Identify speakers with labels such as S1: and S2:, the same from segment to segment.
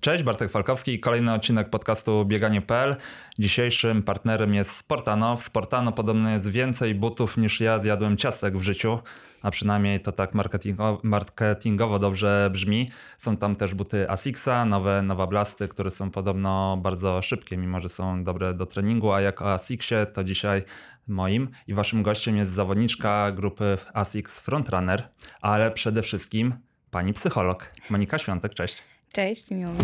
S1: Cześć, Bartek Falkowski i kolejny odcinek podcastu Bieganie.pl. Dzisiejszym partnerem jest Sportano. W Sportano podobno jest więcej butów niż ja zjadłem ciastek w życiu, a przynajmniej to tak marketingowo, marketingowo dobrze brzmi. Są tam też buty Asixa, nowe Nowa Blasty, które są podobno bardzo szybkie, mimo że są dobre do treningu, a jak o Asixie to dzisiaj moim i waszym gościem jest zawodniczka grupy Asics Frontrunner, ale przede wszystkim pani psycholog Monika Świątek, cześć.
S2: Cześć, miło mi.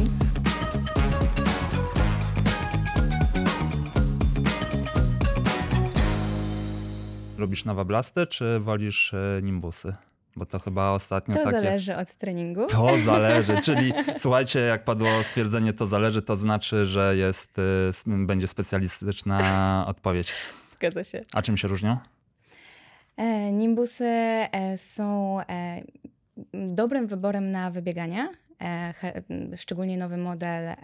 S1: Robisz blasty, czy wolisz e, nimbusy? Bo to chyba ostatnio to takie... zależy
S2: od treningu. To zależy, czyli
S1: słuchajcie, jak padło stwierdzenie to zależy, to znaczy, że jest, e, będzie specjalistyczna odpowiedź. Zgadza się. A czym się różnią?
S2: E, nimbusy e, są e, dobrym wyborem na wybiegania, E, szczególnie nowy model e,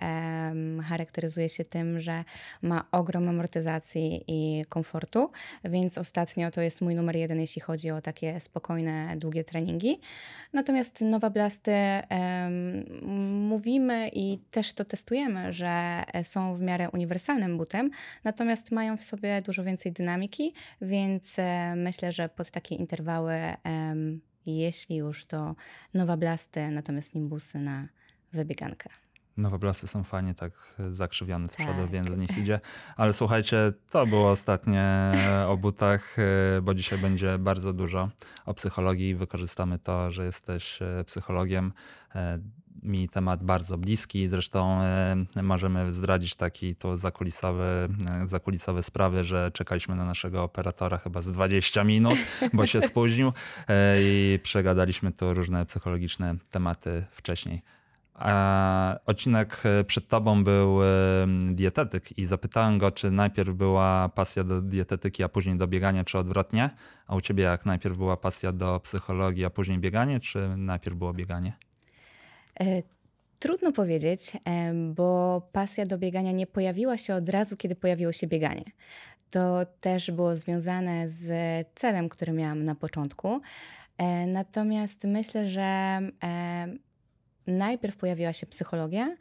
S2: charakteryzuje się tym, że ma ogrom amortyzacji i komfortu, więc ostatnio to jest mój numer jeden, jeśli chodzi o takie spokojne, długie treningi. Natomiast Nowa Blasty mówimy i też to testujemy, że są w miarę uniwersalnym butem, natomiast mają w sobie dużo więcej dynamiki, więc e, myślę, że pod takie interwały jeśli już, to nowa blasty, natomiast nimbusy na wybiegankę.
S1: Nowe blasty są fajnie tak zakrzywione z przodu, tak. więc do nich idzie. Ale słuchajcie, to było ostatnie o butach, y, bo dzisiaj będzie bardzo dużo o psychologii. Wykorzystamy to, że jesteś y, psychologiem y, mi temat bardzo bliski. Zresztą e, możemy zdradzić taki to zakulisowy, e, zakulisowe sprawy, że czekaliśmy na naszego operatora chyba z 20 minut, bo się spóźnił e, i przegadaliśmy tu różne psychologiczne tematy wcześniej. A odcinek przed tobą był dietetyk i zapytałem go, czy najpierw była pasja do dietetyki, a później do biegania, czy odwrotnie. A u ciebie jak najpierw była pasja do psychologii, a później bieganie, czy najpierw było bieganie?
S2: E, trudno powiedzieć, bo pasja do biegania nie pojawiła się od razu, kiedy pojawiło się bieganie. To też było związane z celem, który miałam na początku. E, natomiast myślę, że najpierw pojawiła się psychologia,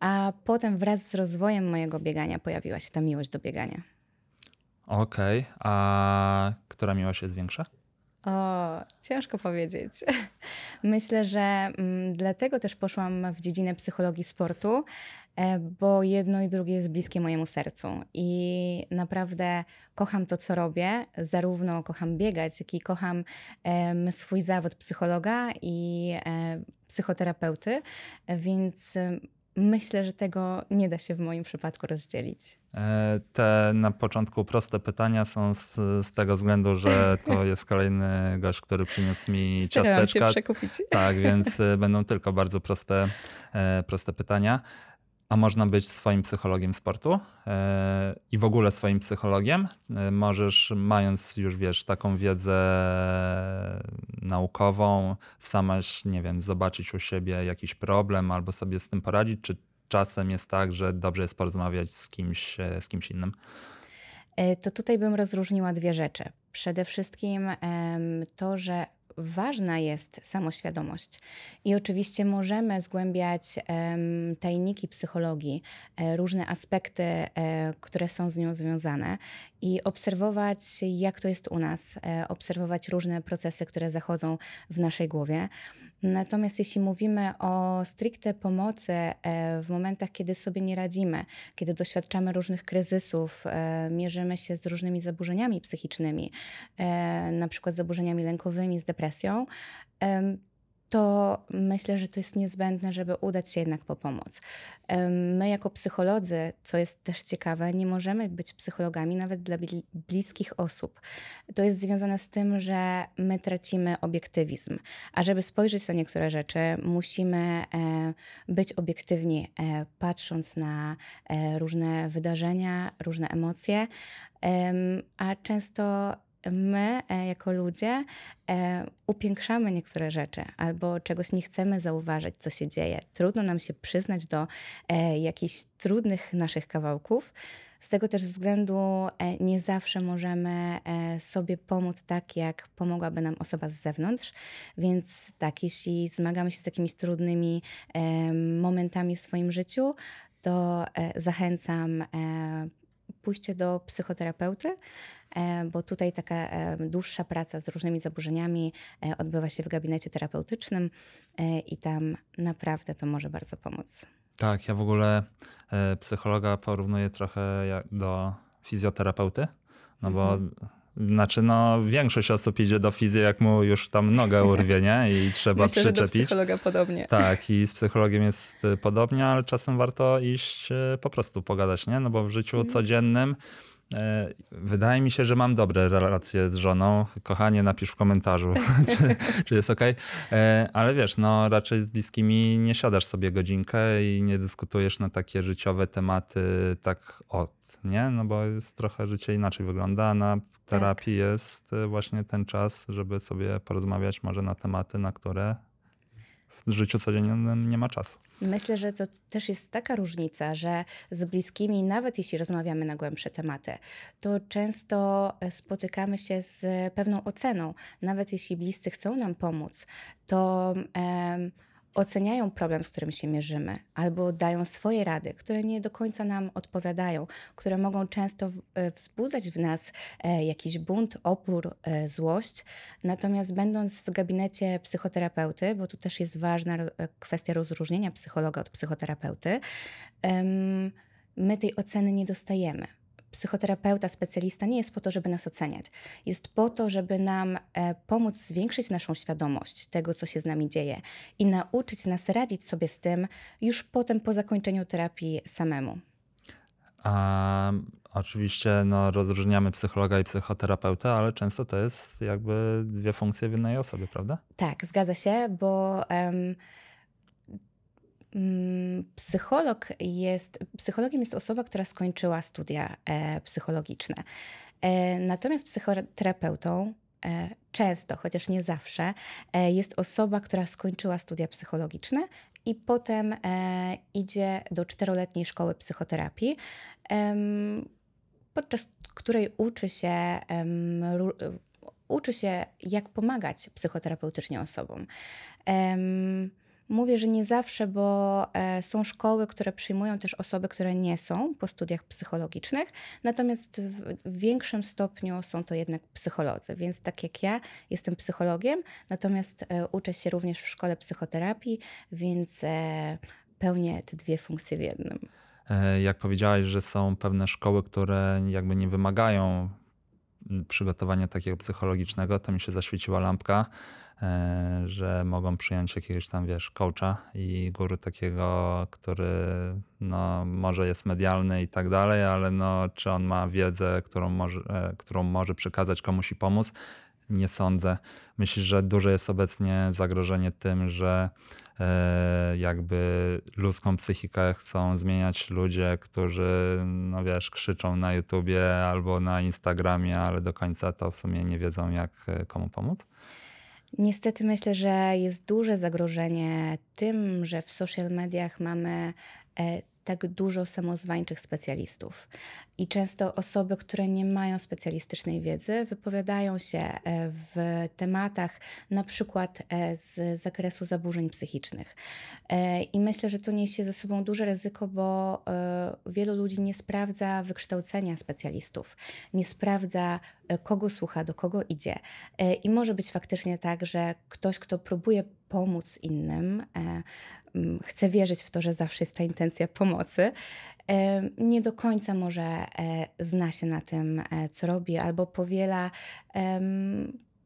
S2: a potem wraz z rozwojem mojego biegania pojawiła się ta miłość do biegania.
S1: Okej, okay. a która miłość jest większa?
S2: O, ciężko powiedzieć. Myślę, że mm, dlatego też poszłam w dziedzinę psychologii sportu, e, bo jedno i drugie jest bliskie mojemu sercu. I naprawdę kocham to, co robię. Zarówno kocham biegać, jak i kocham swój zawód psychologa i e, psychoterapeuty, więc Myślę, że tego nie da się w moim przypadku rozdzielić.
S1: E, te na początku proste pytania są z, z tego względu, że to jest kolejny gość, który przyniósł mi Staram ciasteczka. Się przekupić. Tak, więc e, będą tylko bardzo proste, e, proste pytania a można być swoim psychologiem sportu e, i w ogóle swoim psychologiem. E, możesz, mając już wiesz, taką wiedzę naukową, samaś, nie wiem, zobaczyć u siebie jakiś problem albo sobie z tym poradzić, czy czasem jest tak, że dobrze jest porozmawiać z kimś, e, z kimś innym?
S2: To tutaj bym rozróżniła dwie rzeczy. Przede wszystkim to, że ważna jest samoświadomość. I oczywiście możemy zgłębiać um, tajniki psychologii, e, różne aspekty, e, które są z nią związane i obserwować, jak to jest u nas, e, obserwować różne procesy, które zachodzą w naszej głowie. Natomiast jeśli mówimy o stricte pomocy e, w momentach, kiedy sobie nie radzimy, kiedy doświadczamy różnych kryzysów, e, mierzymy się z różnymi zaburzeniami psychicznymi, e, na przykład zaburzeniami lękowymi, z depresją, to myślę, że to jest niezbędne, żeby udać się jednak po pomoc. My, jako psycholodzy, co jest też ciekawe, nie możemy być psychologami nawet dla bliskich osób. To jest związane z tym, że my tracimy obiektywizm, a żeby spojrzeć na niektóre rzeczy, musimy e, być obiektywni, e, patrząc na e, różne wydarzenia, różne emocje, a często my e, jako ludzie e, upiększamy niektóre rzeczy albo czegoś nie chcemy zauważyć, co się dzieje. Trudno nam się przyznać do e, jakichś trudnych naszych kawałków. Z tego też względu nie zawsze możemy sobie pomóc tak, jak pomogłaby nam osoba z zewnątrz. Więc tak, jeśli zmagamy się z jakimiś trudnymi momentami w swoim życiu, to zachęcam pójście do psychoterapeuty E, bo tutaj taka e, dłuższa praca z różnymi zaburzeniami e, odbywa się w gabinecie terapeutycznym i tam naprawdę to może bardzo pomóc.
S1: Tak, ja w ogóle psychologa porównuję trochę do fizjoterapeuty, no bo mhm. Znaczy, no, większość osób idzie do fizji, jak mu już tam noga urwie, nie? I trzeba Myślę, przyczepić. Z psychologa podobnie. Tak, i z psychologiem jest podobnie, ale czasem warto iść po prostu pogadać, nie? No bo w życiu mhm. codziennym E, wydaje mi się, że mam dobre relacje z żoną. Kochanie, napisz w komentarzu, czy, czy, jest ok. E, ale wiesz, no raczej z bliskimi nie siadasz sobie godzinkę i nie dyskutujesz na takie życiowe tematy tak od, nie? No bo jest trochę życie inaczej wygląda. Na terapii tak. jest e, właśnie ten czas, żeby sobie porozmawiać może na tematy, na które w życiu codziennym nie ma czasu.
S2: Myślę, że to też jest taka różnica, że z bliskimi, nawet jeśli rozmawiamy na głębsze tematy, to często e, spotykamy się z pewną oceną. Nawet jeśli bliscy chcą nam pomóc, to oceniają problem, z którym się mierzymy, albo dają swoje rady, które nie do końca nam odpowiadają, które mogą często e, wzbudzać w nas e, jakiś bunt, opór, e, złość. Natomiast będąc w gabinecie psychoterapeuty, bo tu też jest ważna kwestia rozróżnienia psychologa od psychoterapeuty, my tej oceny nie dostajemy psychoterapeuta, specjalista nie jest po to, żeby nas oceniać. Jest po to, żeby nam e, pomóc zwiększyć naszą świadomość tego, co się z nami dzieje i nauczyć nas radzić sobie z tym już potem po zakończeniu terapii samemu.
S1: A oczywiście no, rozróżniamy psychologa i psychoterapeutę, ale często to jest jakby dwie funkcje w jednej osobie, prawda?
S2: Tak, zgadza się, bo. Mm, psycholog jest, psychologiem jest osoba, która skończyła studia e, psychologiczne. E, natomiast psychoterapeutą e, często, chociaż nie zawsze, jest osoba, która skończyła studia psychologiczne i potem idzie do czteroletniej szkoły psychoterapii, podczas której uczy się, uczy się, jak pomagać psychoterapeutycznie osobom. Mówię, że nie zawsze, bo e, są szkoły, które przyjmują też osoby, które nie są po studiach psychologicznych, natomiast w większym stopniu są to jednak psycholodzy, więc tak jak ja jestem psychologiem, natomiast e, uczę się również w szkole psychoterapii, więc e, pełnię te dwie funkcje w jednym.
S1: Jak powiedziałaś, że są pewne szkoły, które jakby nie wymagają mm, przygotowania takiego psychologicznego, to mi się zaświeciła lampka E, że mogą przyjąć jakiegoś tam, wiesz, coacha i góry takiego, który no, może jest medialny i tak dalej, ale no, czy on ma wiedzę, którą może, e, którą może przekazać komuś i pomóc? Nie sądzę. Myślę, że duże jest obecnie zagrożenie tym, że e, jakby ludzką psychikę chcą zmieniać ludzie, którzy, no wiesz, krzyczą na YouTubie albo na Instagramie, ale do końca to w sumie nie wiedzą, jak komu pomóc.
S2: Niestety myślę, że jest duże zagrożenie tym, że w social mediach mamy e, tak dużo samozwańczych specjalistów. I często osoby, które nie mają specjalistycznej wiedzy, wypowiadają się e, w tematach na przykład e, z zakresu zaburzeń psychicznych. E, I myślę, że to niesie ze sobą duże ryzyko, bo wielu ludzi nie sprawdza wykształcenia specjalistów, nie sprawdza kogo słucha, do kogo idzie. I może być faktycznie tak, że ktoś, kto próbuje pomóc innym, Mm, chcę wierzyć w to, że zawsze jest ta intencja pomocy, nie do końca może e, zna się na tym, e, co robi, albo powiela,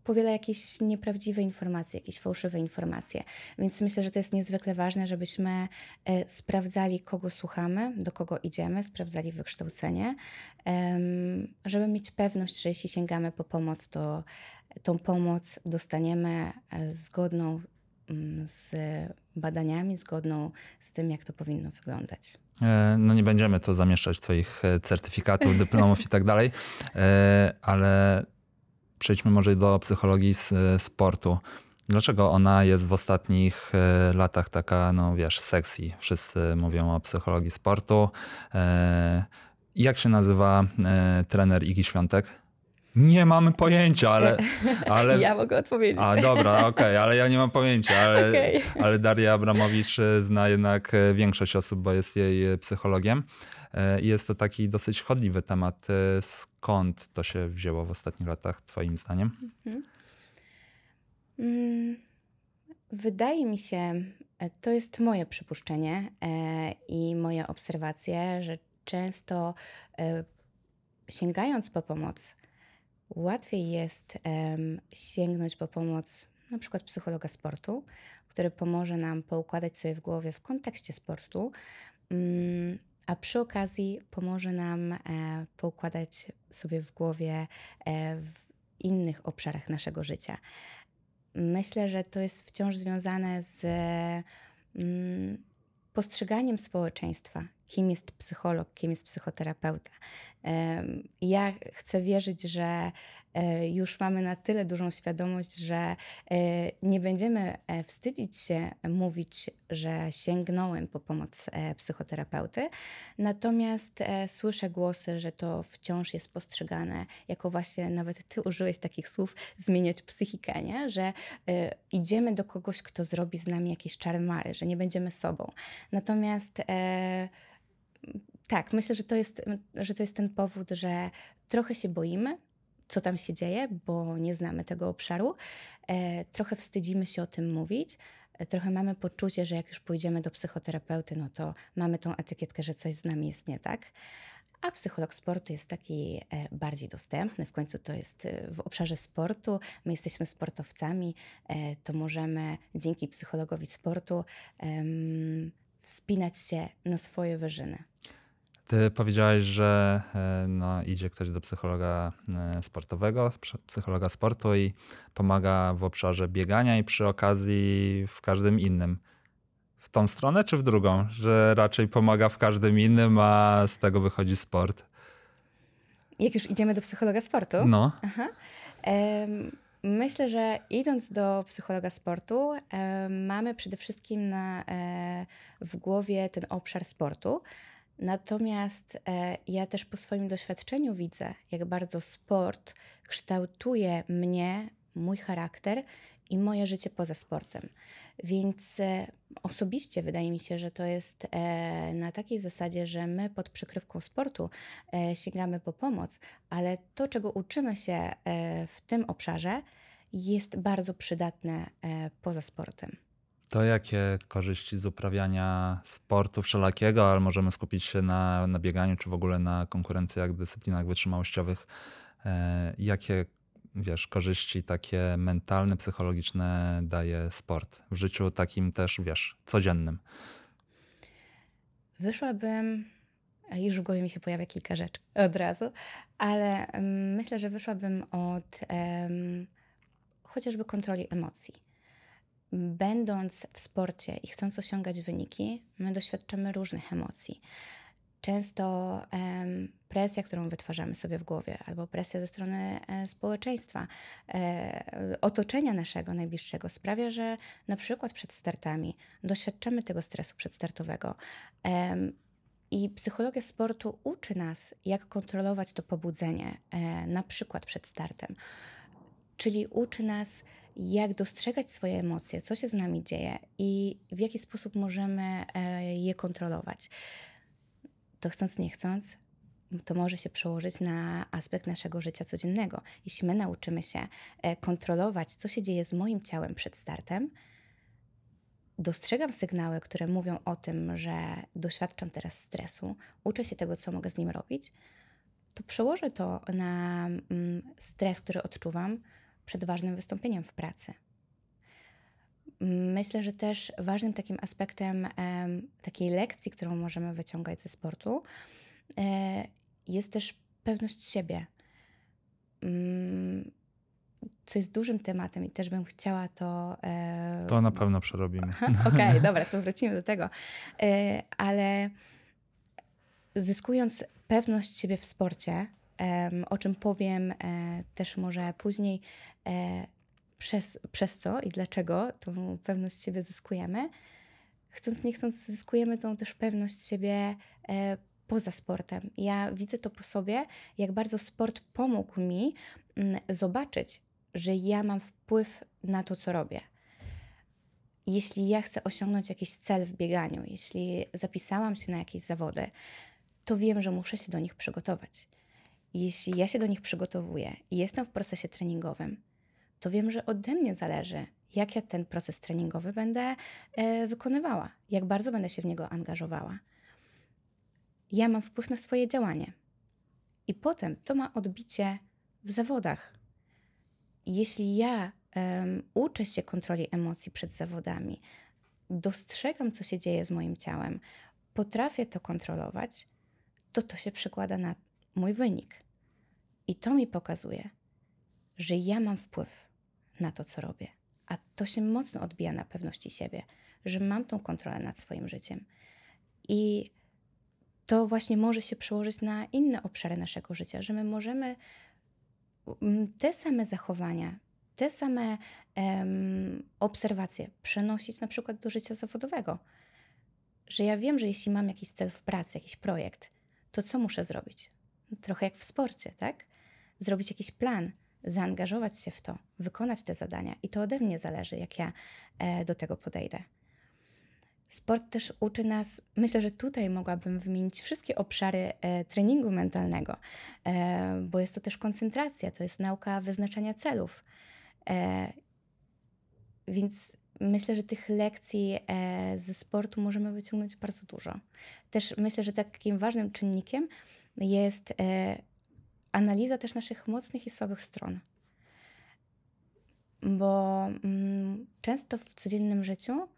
S2: powiela jakieś nieprawdziwe informacje, jakieś fałszywe informacje. Więc myślę, że to jest niezwykle ważne, żebyśmy e, sprawdzali, kogo słuchamy, do kogo idziemy, sprawdzali wykształcenie, żeby mieć pewność, że jeśli sięgamy po pomoc, to tą pomoc dostaniemy zgodną mm, z badaniami, zgodną z tym, jak to powinno wyglądać.
S1: E, no nie będziemy to zamieszczać Twoich e, certyfikatów, dyplomów i tak dalej, e, ale przejdźmy może do psychologii sportu. Dlaczego ona jest w ostatnich latach taka, no wiesz, sexy? Wszyscy mówią o psychologii sportu. Jak się nazywa trener Igi Świątek? Nie mamy pojęcia, ale. ale... Ja
S2: mogę odpowiedzieć. A dobra, okej,
S1: okay, ale ja nie mam pojęcia, ale, okay. ale Daria Abramowicz e, zna jednak e, większość osób, bo jest jej e, psychologiem. Jest to taki dosyć chodliwy temat. Skąd to się wzięło w ostatnich latach, Twoim zdaniem?
S2: Mhm. Mm, wydaje mi się, to jest moje przypuszczenie i moje obserwacje, że często sięgając po pomoc, łatwiej jest um, sięgnąć po pomoc na przykład psychologa sportu, który pomoże nam poukładać sobie w głowie w kontekście sportu, um, a przy okazji pomoże nam e, poukładać sobie w głowie e, w innych obszarach naszego życia. Myślę, że to jest wciąż związane z mm, postrzeganiem społeczeństwa kim jest psycholog, kim jest psychoterapeuta. Ja chcę wierzyć, że e, już mamy na tyle dużą świadomość, że e, nie będziemy e, wstydzić się mówić, że sięgnąłem po pomoc psychoterapeuty. Natomiast słyszę głosy, że to wciąż jest postrzegane jako właśnie, nawet ty użyłeś takich słów, zmieniać psychikę, nie? że idziemy do kogoś, kto zrobi z nami jakieś czarmary, że nie będziemy sobą. Natomiast tak, myślę, że to jest, że to jest ten powód, że trochę się boimy, co tam się dzieje, bo nie znamy tego obszaru. E, trochę wstydzimy się o tym mówić. E, trochę mamy poczucie, że jak już pójdziemy do psychoterapeuty, no to mamy tą etykietkę, że coś z nami jest nie tak. A psycholog sportu jest taki e, bardziej dostępny, w końcu to jest e, w obszarze sportu. My jesteśmy sportowcami, e, to możemy dzięki psychologowi sportu wspinać się na swoje wyżyny.
S1: Ty powiedziałaś, że e, no, idzie ktoś do psychologa e, sportowego, psychologa sportu i pomaga w obszarze biegania i przy okazji w każdym innym. W tą stronę czy w drugą, że raczej pomaga w każdym innym, a z tego wychodzi sport?
S2: Jak już idziemy do psychologa sportu? No. Aha. Um... Myślę, że idąc do psychologa sportu, e, mamy przede wszystkim na, e, w głowie ten obszar sportu, Natomiast e, ja też po swoim doświadczeniu widzę, jak bardzo sport kształtuje mnie, mój charakter i moje życie poza sportem. Więc e, osobiście wydaje mi się, że to jest e, na takiej zasadzie, że my pod przykrywką sportu e, sięgamy po pomoc, ale to, czego uczymy się e, w tym obszarze, jest bardzo przydatne e, poza sportem
S1: to, jakie korzyści z uprawiania sportu wszelakiego, ale możemy skupić się na, na bieganiu, czy w ogóle na konkurencjach, dyscyplinach wytrzymałościowych, e, jakie wiesz, korzyści takie mentalne, psychologiczne daje sport w życiu takim też, wiesz, codziennym?
S2: Wyszłabym, już w głowie mi się pojawia kilka rzeczy od razu, ale mm, myślę, że wyszłabym od um, chociażby kontroli emocji będąc w sporcie i chcąc osiągać wyniki, my doświadczamy różnych emocji. Często em, presja, którą wytwarzamy sobie w głowie, albo presja ze strony e, społeczeństwa, e, otoczenia naszego najbliższego sprawia, że na przykład przed startami doświadczamy tego stresu przedstartowego. i psychologia sportu uczy nas, jak kontrolować to pobudzenie, e, na przykład przed startem. Czyli uczy nas, jak dostrzegać swoje emocje, co się z nami dzieje i w jaki sposób możemy e, je kontrolować. To chcąc, nie chcąc, to może się przełożyć na aspekt naszego życia codziennego. Jeśli my nauczymy się e, kontrolować, co się dzieje z moim ciałem przed startem, dostrzegam sygnały, które mówią o tym, że doświadczam teraz stresu, uczę się tego, co mogę z nim robić, to przełożę to na mm, stres, który odczuwam, przed ważnym wystąpieniem w pracy. Myślę, że też ważnym takim aspektem takiej lekcji, którą możemy wyciągać ze sportu, e, jest też pewność siebie. Mm, co jest dużym tematem i też bym chciała to. E, to na pewno przerobimy. Okej, okay, dobra, to wrócimy do tego. E, ale zyskując pewność siebie w sporcie, o czym powiem e, też może później, e, przez, przez co i dlaczego tą pewność siebie zyskujemy. Chcąc, nie chcąc, zyskujemy tą też pewność siebie e, poza sportem. Ja widzę to po sobie, jak bardzo sport pomógł mi mm, zobaczyć, że ja mam wpływ na to, co robię. Jeśli ja chcę osiągnąć jakiś cel w bieganiu, jeśli zapisałam się na jakieś zawody, to wiem, że muszę się do nich przygotować jeśli ja się do nich przygotowuję i jestem w procesie treningowym, to wiem, że ode mnie zależy, jak ja ten proces treningowy będę e, wykonywała, jak bardzo będę się w niego angażowała. Ja mam wpływ na swoje działanie. I potem to ma odbicie w zawodach. Jeśli ja uczę się kontroli emocji przed zawodami, dostrzegam, co się dzieje z moim ciałem, potrafię to kontrolować, to to się przekłada na mój wynik. I to mi pokazuje, że ja mam wpływ na to, co robię. A to się mocno odbija na pewności siebie, że mam tą kontrolę nad swoim życiem. I to właśnie może się przełożyć na inne obszary naszego życia, że my możemy mm, te same zachowania, te same obserwacje przenosić na przykład do życia zawodowego. Że ja wiem, że jeśli mam jakiś cel w pracy, jakiś projekt, to co muszę zrobić? trochę jak w sporcie, tak? Zrobić jakiś plan, zaangażować się w to, wykonać te zadania i to ode mnie zależy, jak ja e, do tego podejdę. Sport też uczy nas, myślę, że tutaj mogłabym wymienić wszystkie obszary e, treningu mentalnego, e, bo jest to też koncentracja, to jest nauka wyznaczania celów. E, więc myślę, że tych lekcji e, ze sportu możemy wyciągnąć bardzo dużo. Też myślę, że takim ważnym czynnikiem jest e, analiza też naszych mocnych i słabych stron. Bo mm, często w codziennym życiu,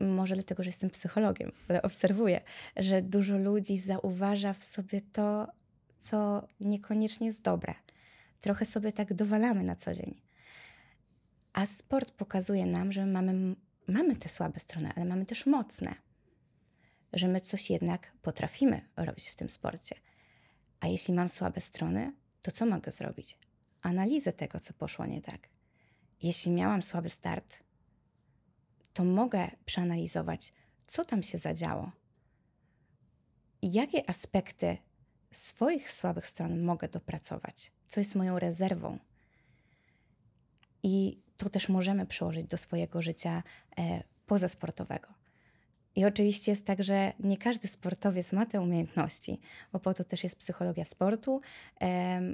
S2: może dlatego, że jestem psychologiem, obserwuję, że dużo ludzi zauważa w sobie to, co niekoniecznie jest dobre. Trochę sobie tak dowalamy na co dzień. A sport pokazuje nam, że mamy, mamy te słabe strony, ale mamy też mocne że my coś jednak potrafimy robić w tym sporcie. A jeśli mam słabe strony, to co mogę zrobić? Analizę tego, co poszło nie tak. Jeśli miałam słaby start, to mogę przeanalizować, co tam się zadziało, jakie aspekty swoich słabych stron mogę dopracować, co jest moją rezerwą. I to też możemy przełożyć do swojego życia e, pozasportowego. I oczywiście jest tak, że nie każdy sportowiec ma te umiejętności, bo po to też jest psychologia sportu,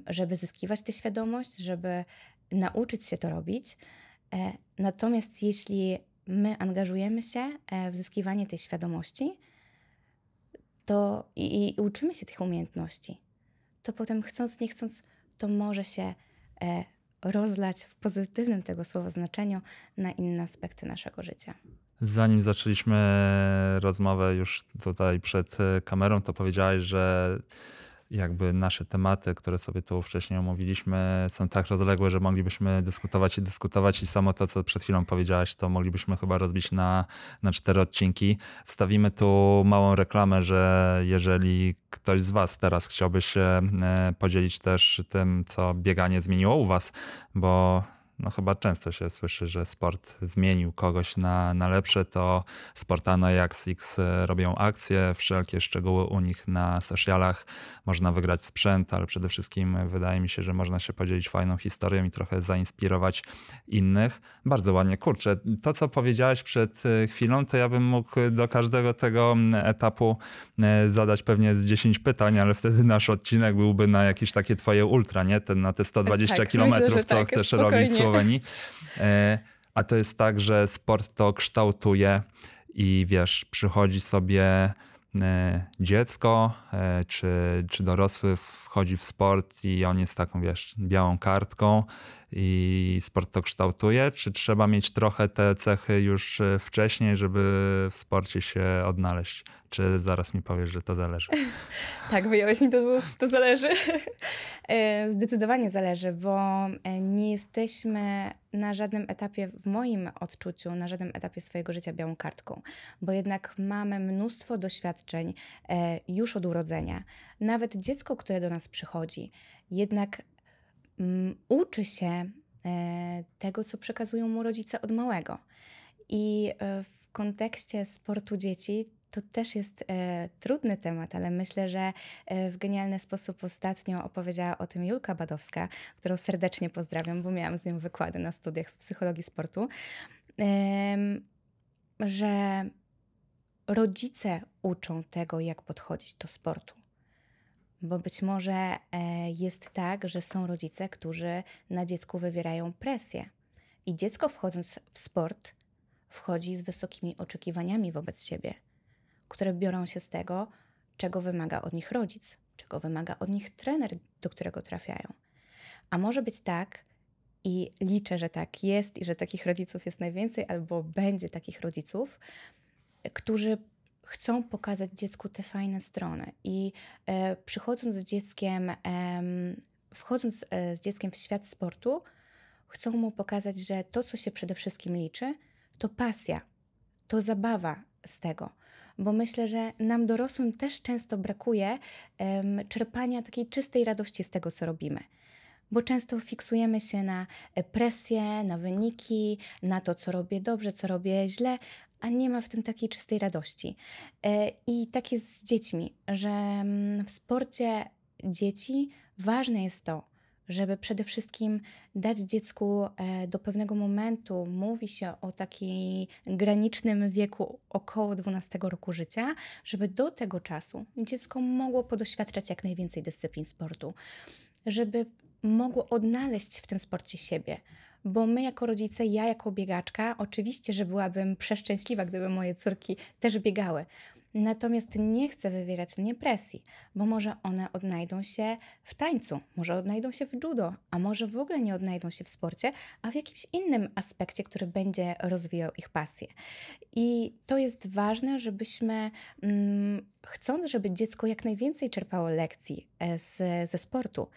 S2: żeby zyskiwać tę świadomość, żeby nauczyć się to robić. E, natomiast jeśli my angażujemy się e, w zyskiwanie tej świadomości to i, i uczymy się tych umiejętności, to potem chcąc, nie chcąc, to może się e, rozlać w pozytywnym tego słowa znaczeniu na inne aspekty naszego życia.
S1: Zanim zaczęliśmy rozmowę już tutaj przed e, kamerą, to powiedziałeś, że jakby nasze tematy, które sobie tu wcześniej omówiliśmy, są tak rozległe, że moglibyśmy dyskutować i dyskutować, i samo to, co przed chwilą powiedziałaś, to moglibyśmy chyba rozbić na, na cztery odcinki. Wstawimy tu małą reklamę, że jeżeli ktoś z Was teraz chciałby się e, podzielić też tym, co bieganie zmieniło u Was, bo no chyba często się słyszy, że sport zmienił kogoś na, na lepsze, to sportana i AXX e, robią akcje, wszelkie szczegóły u nich na socialach. Można wygrać sprzęt, ale przede wszystkim wydaje mi się, że można się podzielić fajną historią i trochę zainspirować innych. Bardzo ładnie, kurczę, to co powiedziałeś przed e, chwilą, to ja bym mógł do każdego tego etapu e, zadać pewnie z 10 pytań, ale wtedy nasz odcinek byłby na jakieś takie twoje ultra, nie? Ten na te 120 tak, kilometrów, co tak, chcesz spokojnie. robić E, a to jest tak, że sport to kształtuje i wiesz, przychodzi sobie e, dziecko e, czy, czy dorosły wchodzi w sport i on jest taką, wiesz, białą kartką i sport to kształtuje? Czy trzeba mieć trochę te cechy już e, wcześniej, żeby w sporcie się odnaleźć? Czy zaraz mi powiesz, że to zależy?
S2: tak, wyjąłeś mi to, to zależy. E, zdecydowanie zależy, bo e, nie jesteśmy na żadnym etapie, w moim odczuciu, na żadnym etapie swojego życia białą kartką, bo jednak mamy mnóstwo doświadczeń już od urodzenia. Nawet dziecko, które do nas przychodzi, jednak Mm, uczy się e, tego, co przekazują mu rodzice od małego. I e, w kontekście sportu dzieci to też jest e, trudny temat, ale myślę, że w genialny sposób ostatnio opowiedziała o tym Julka Badowska, którą serdecznie pozdrawiam, bo miałam z nią wykłady na studiach z psychologii sportu, że rodzice uczą tego, jak podchodzić do sportu bo być może e, jest tak, że są rodzice, którzy na dziecku wywierają presję. I dziecko wchodząc w sport wchodzi z wysokimi oczekiwaniami wobec siebie, które biorą się z tego, czego wymaga od nich rodzic, czego wymaga od nich trener, do którego trafiają. A może być tak, i liczę, że tak jest i że takich rodziców jest najwięcej, albo będzie takich rodziców, którzy chcą pokazać dziecku te fajne strony. I e, przychodząc z dzieckiem, e, wchodząc z dzieckiem w świat sportu, chcą mu pokazać, że to, co się przede wszystkim liczy, to pasja, to zabawa z tego. Bo myślę, że nam dorosłym też często brakuje czerpania takiej czystej radości z tego, co robimy bo często fiksujemy się na e, presję, na wyniki, na to, co robię dobrze, co robię źle, a nie ma w tym takiej czystej radości. E, I tak jest z dziećmi, że mm, w sporcie dzieci ważne jest to, żeby przede wszystkim dać dziecku e, do pewnego momentu, mówi się o takiej granicznym wieku około 12 roku życia, żeby do tego czasu dziecko mogło podoświadczać jak najwięcej dyscyplin sportu żeby mogło odnaleźć w tym sporcie siebie. Bo my jako rodzice, ja jako biegaczka, oczywiście, że byłabym przeszczęśliwa, gdyby moje córki też biegały. Natomiast nie chcę wywierać na nie presji, bo może one odnajdą się w tańcu, może odnajdą się w judo, a może w ogóle nie odnajdą się w sporcie, a w jakimś innym aspekcie, który będzie rozwijał ich pasję. I to jest ważne, żebyśmy, mm, chcąc, żeby dziecko jak najwięcej czerpało lekcji e, z, ze sportu,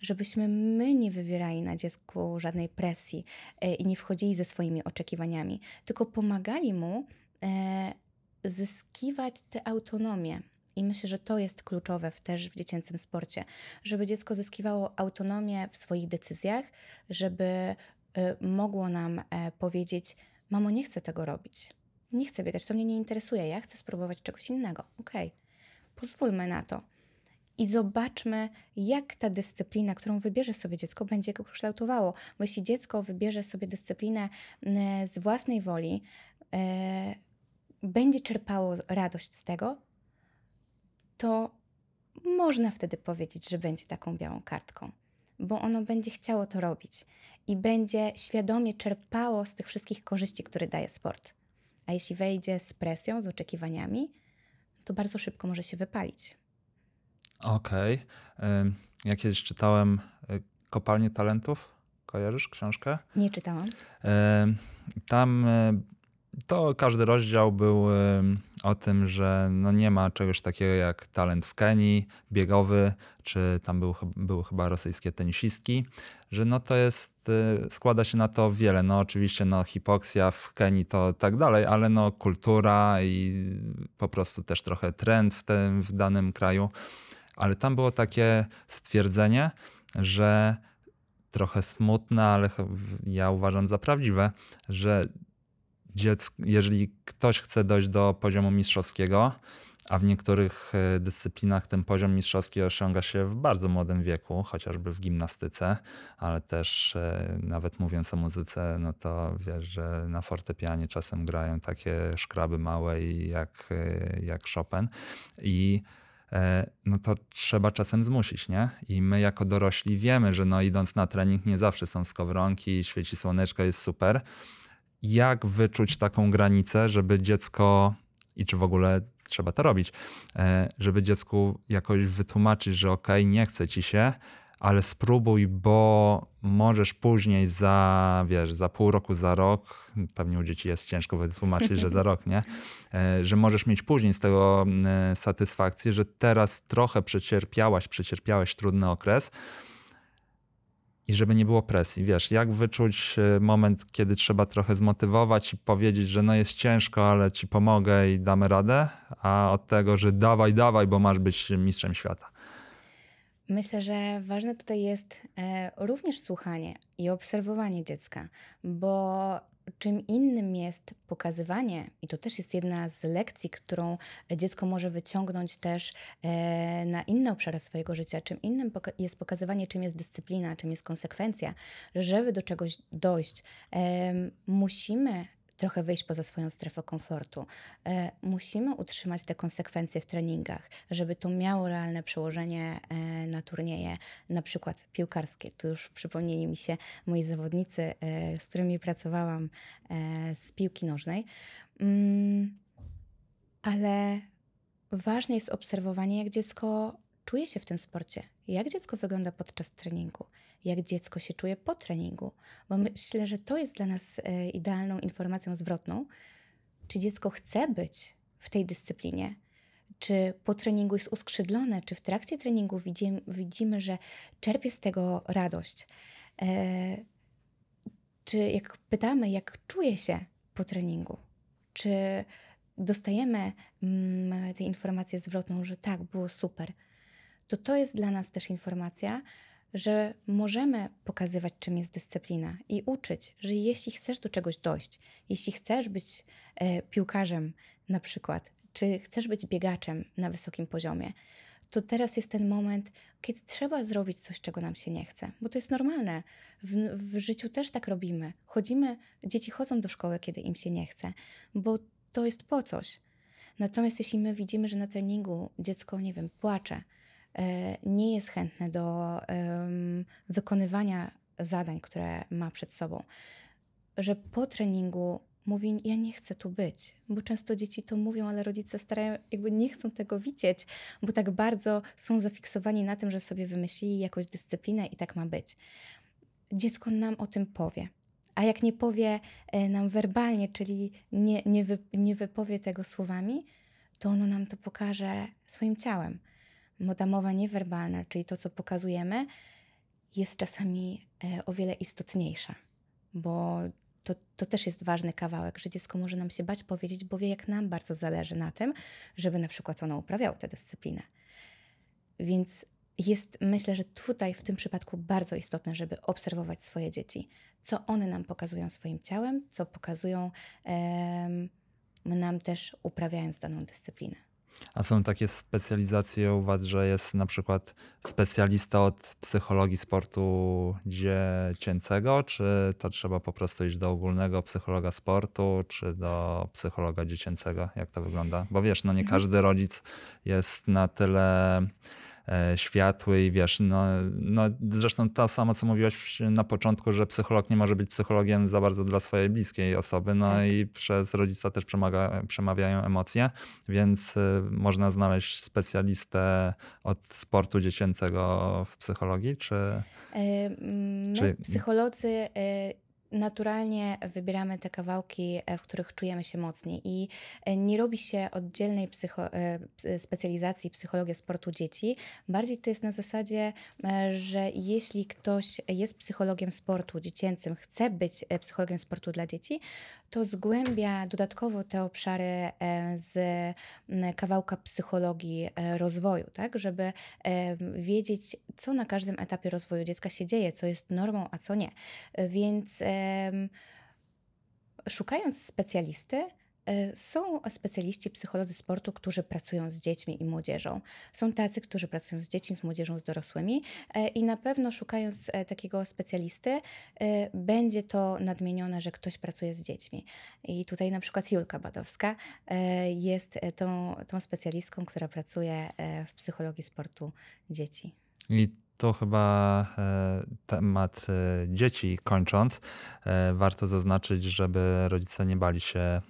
S2: żebyśmy my nie wywierali na dziecku żadnej presji e, i nie wchodzili ze swoimi oczekiwaniami, tylko pomagali mu e, zyskiwać tę autonomię. I myślę, że to jest kluczowe też w dziecięcym sporcie, żeby dziecko zyskiwało autonomię w swoich decyzjach, żeby e, mogło nam powiedzieć: Mamo, nie chcę tego robić, nie chcę biegać, to mnie nie interesuje, ja chcę spróbować czegoś innego. Okej, okay. pozwólmy na to i zobaczmy, jak ta dyscyplina, którą wybierze sobie dziecko, będzie go kształtowało. Bo jeśli dziecko wybierze sobie dyscyplinę mm, z własnej woli, e, będzie czerpało radość z tego, to można wtedy powiedzieć, że będzie taką białą kartką, bo ono będzie chciało to robić i będzie świadomie czerpało z tych wszystkich korzyści, które daje sport. A jeśli wejdzie z presją, z oczekiwaniami, to bardzo szybko może się wypalić.
S1: Okej. Okay. Ja kiedyś czytałem e, Kopalnię Talentów. Kojarzysz książkę? Nie czytałam. Tam e, to każdy rozdział był o tym, że no nie ma czegoś takiego jak talent w Kenii, biegowy, czy tam był, były chyba rosyjskie tenisistki, że no to jest, e, składa się na to wiele. No oczywiście no hipoksja w Kenii to tak dalej, ale no kultura i po prostu też trochę trend w, tym, w danym kraju ale tam było takie stwierdzenie, że trochę smutne, ale ja uważam za prawdziwe, że dziecko, jeżeli ktoś chce dojść do poziomu mistrzowskiego, a w niektórych e, dyscyplinach ten poziom mistrzowski osiąga się w bardzo młodym wieku, chociażby w gimnastyce, ale też e, nawet mówiąc o muzyce, no to wiesz, że na fortepianie czasem grają takie szkraby małe jak, e, jak Chopin i E, no to trzeba czasem zmusić, nie? I my jako dorośli wiemy, że no idąc na trening nie zawsze są skowronki, świeci słoneczko, jest super. Jak wyczuć taką granicę, żeby dziecko i czy w ogóle trzeba to robić, e, żeby dziecku jakoś wytłumaczyć, że okej, okay, nie chce ci się, ale spróbuj, bo możesz później za, wiesz, za pół roku, za rok, pewnie u dzieci jest ciężko wytłumaczyć, że za rok, nie? E, że możesz mieć później z tego e, satysfakcję, że teraz trochę przecierpiałaś, przecierpiałeś trudny okres i żeby nie było presji. Wiesz, jak wyczuć e, moment, kiedy trzeba trochę zmotywować i powiedzieć, że no jest ciężko, ale ci pomogę i damy radę, a od tego, że dawaj, dawaj, bo masz być mistrzem świata.
S2: Myślę, że ważne tutaj jest e, również słuchanie i obserwowanie dziecka, bo czym innym jest pokazywanie, i to też jest jedna z lekcji, którą dziecko może wyciągnąć też e, na inne obszary swojego życia, czym innym jest pokazywanie, czym jest dyscyplina, czym jest konsekwencja, żeby do czegoś dojść. E, musimy trochę wyjść poza swoją strefę komfortu. E, musimy utrzymać te konsekwencje w treningach, żeby to miało realne przełożenie e, na turnieje, na przykład piłkarskie. Tu już przypomnieli mi się moi zawodnicy, e, z którymi pracowałam z piłki nożnej. Mm, ale ważne jest obserwowanie, jak dziecko czuje się w tym sporcie, jak dziecko wygląda podczas treningu, jak dziecko się czuje po treningu, bo myślę, że to jest dla nas e, idealną informacją zwrotną, czy dziecko chce być w tej dyscyplinie, czy po treningu jest uskrzydlone, czy w trakcie treningu widzimy, widzimy że czerpie z tego radość. E, czy jak pytamy, jak czuje się po treningu, czy dostajemy mm, tę informację zwrotną, że tak, było super, to to jest dla nas też informacja, że możemy pokazywać, czym jest dyscyplina i uczyć, że jeśli chcesz do czegoś dojść, jeśli chcesz być e, piłkarzem na przykład, czy chcesz być biegaczem na wysokim poziomie, to teraz jest ten moment, kiedy trzeba zrobić coś, czego nam się nie chce, bo to jest normalne. W, w życiu też tak robimy. Chodzimy, dzieci chodzą do szkoły, kiedy im się nie chce, bo to jest po coś. Natomiast jeśli my widzimy, że na treningu dziecko, nie wiem, płacze, E, nie jest chętny do wykonywania zadań, które ma przed sobą, że po treningu mówi, ja nie chcę tu być, bo często dzieci to mówią, ale rodzice starają, jakby nie chcą tego widzieć, bo tak bardzo są zafiksowani na tym, że sobie wymyślili jakąś dyscyplinę i tak ma być. Dziecko nam o tym powie. A jak nie powie e, nam werbalnie, czyli nie, nie, wy, nie wypowie tego słowami, to ono nam to pokaże swoim ciałem moda no mowa niewerbalna, czyli to, co pokazujemy, jest czasami e, o wiele istotniejsza, bo to, to też jest ważny kawałek, że dziecko może nam się bać powiedzieć, bo wie, jak nam bardzo zależy na tym, żeby na przykład ono uprawiało tę dyscyplinę. Więc jest, myślę, że tutaj w tym przypadku bardzo istotne, żeby obserwować swoje dzieci, co one nam pokazują swoim ciałem, co pokazują em, nam też uprawiając daną dyscyplinę.
S1: A są takie specjalizacje, u was, że jest na przykład specjalista od psychologii sportu dziecięcego, czy to trzeba po prostu iść do ogólnego psychologa sportu, czy do psychologa dziecięcego? Jak to wygląda? Bo wiesz, no nie mhm. każdy rodzic jest na tyle E, światły i wiesz, no, no zresztą to samo, co mówiłaś na początku, że psycholog nie może być psychologiem za bardzo dla swojej bliskiej osoby, no tak. i przez rodzica też przemaga, przemawiają emocje, więc e, można znaleźć specjalistę od sportu dziecięcego w psychologii, czy... E,
S2: mm, no, czy... Psycholodzy naturalnie wybieramy te kawałki, e, w których czujemy się mocniej i e, nie robi się oddzielnej psycho e, specjalizacji psychologia sportu dzieci. Bardziej to jest na zasadzie, że jeśli ktoś jest psychologiem sportu dziecięcym, chce być psychologiem sportu dla dzieci, to zgłębia dodatkowo te obszary e, z kawałka psychologii e, rozwoju, tak, żeby e, wiedzieć, co na każdym etapie rozwoju dziecka się dzieje, co jest normą, a co nie. Więc szukając specjalisty, E, są specjaliści, psycholodzy sportu, którzy pracują z dziećmi i młodzieżą. Są tacy, którzy pracują z dziećmi, z młodzieżą, z dorosłymi e, i na pewno szukając e, takiego specjalisty, będzie to nadmienione, że ktoś pracuje z dziećmi. I tutaj na przykład Julka Badowska jest tą, tą specjalistką, która pracuje w psychologii sportu dzieci.
S1: I to chyba e, temat e, dzieci kończąc. E, warto zaznaczyć, żeby rodzice nie bali się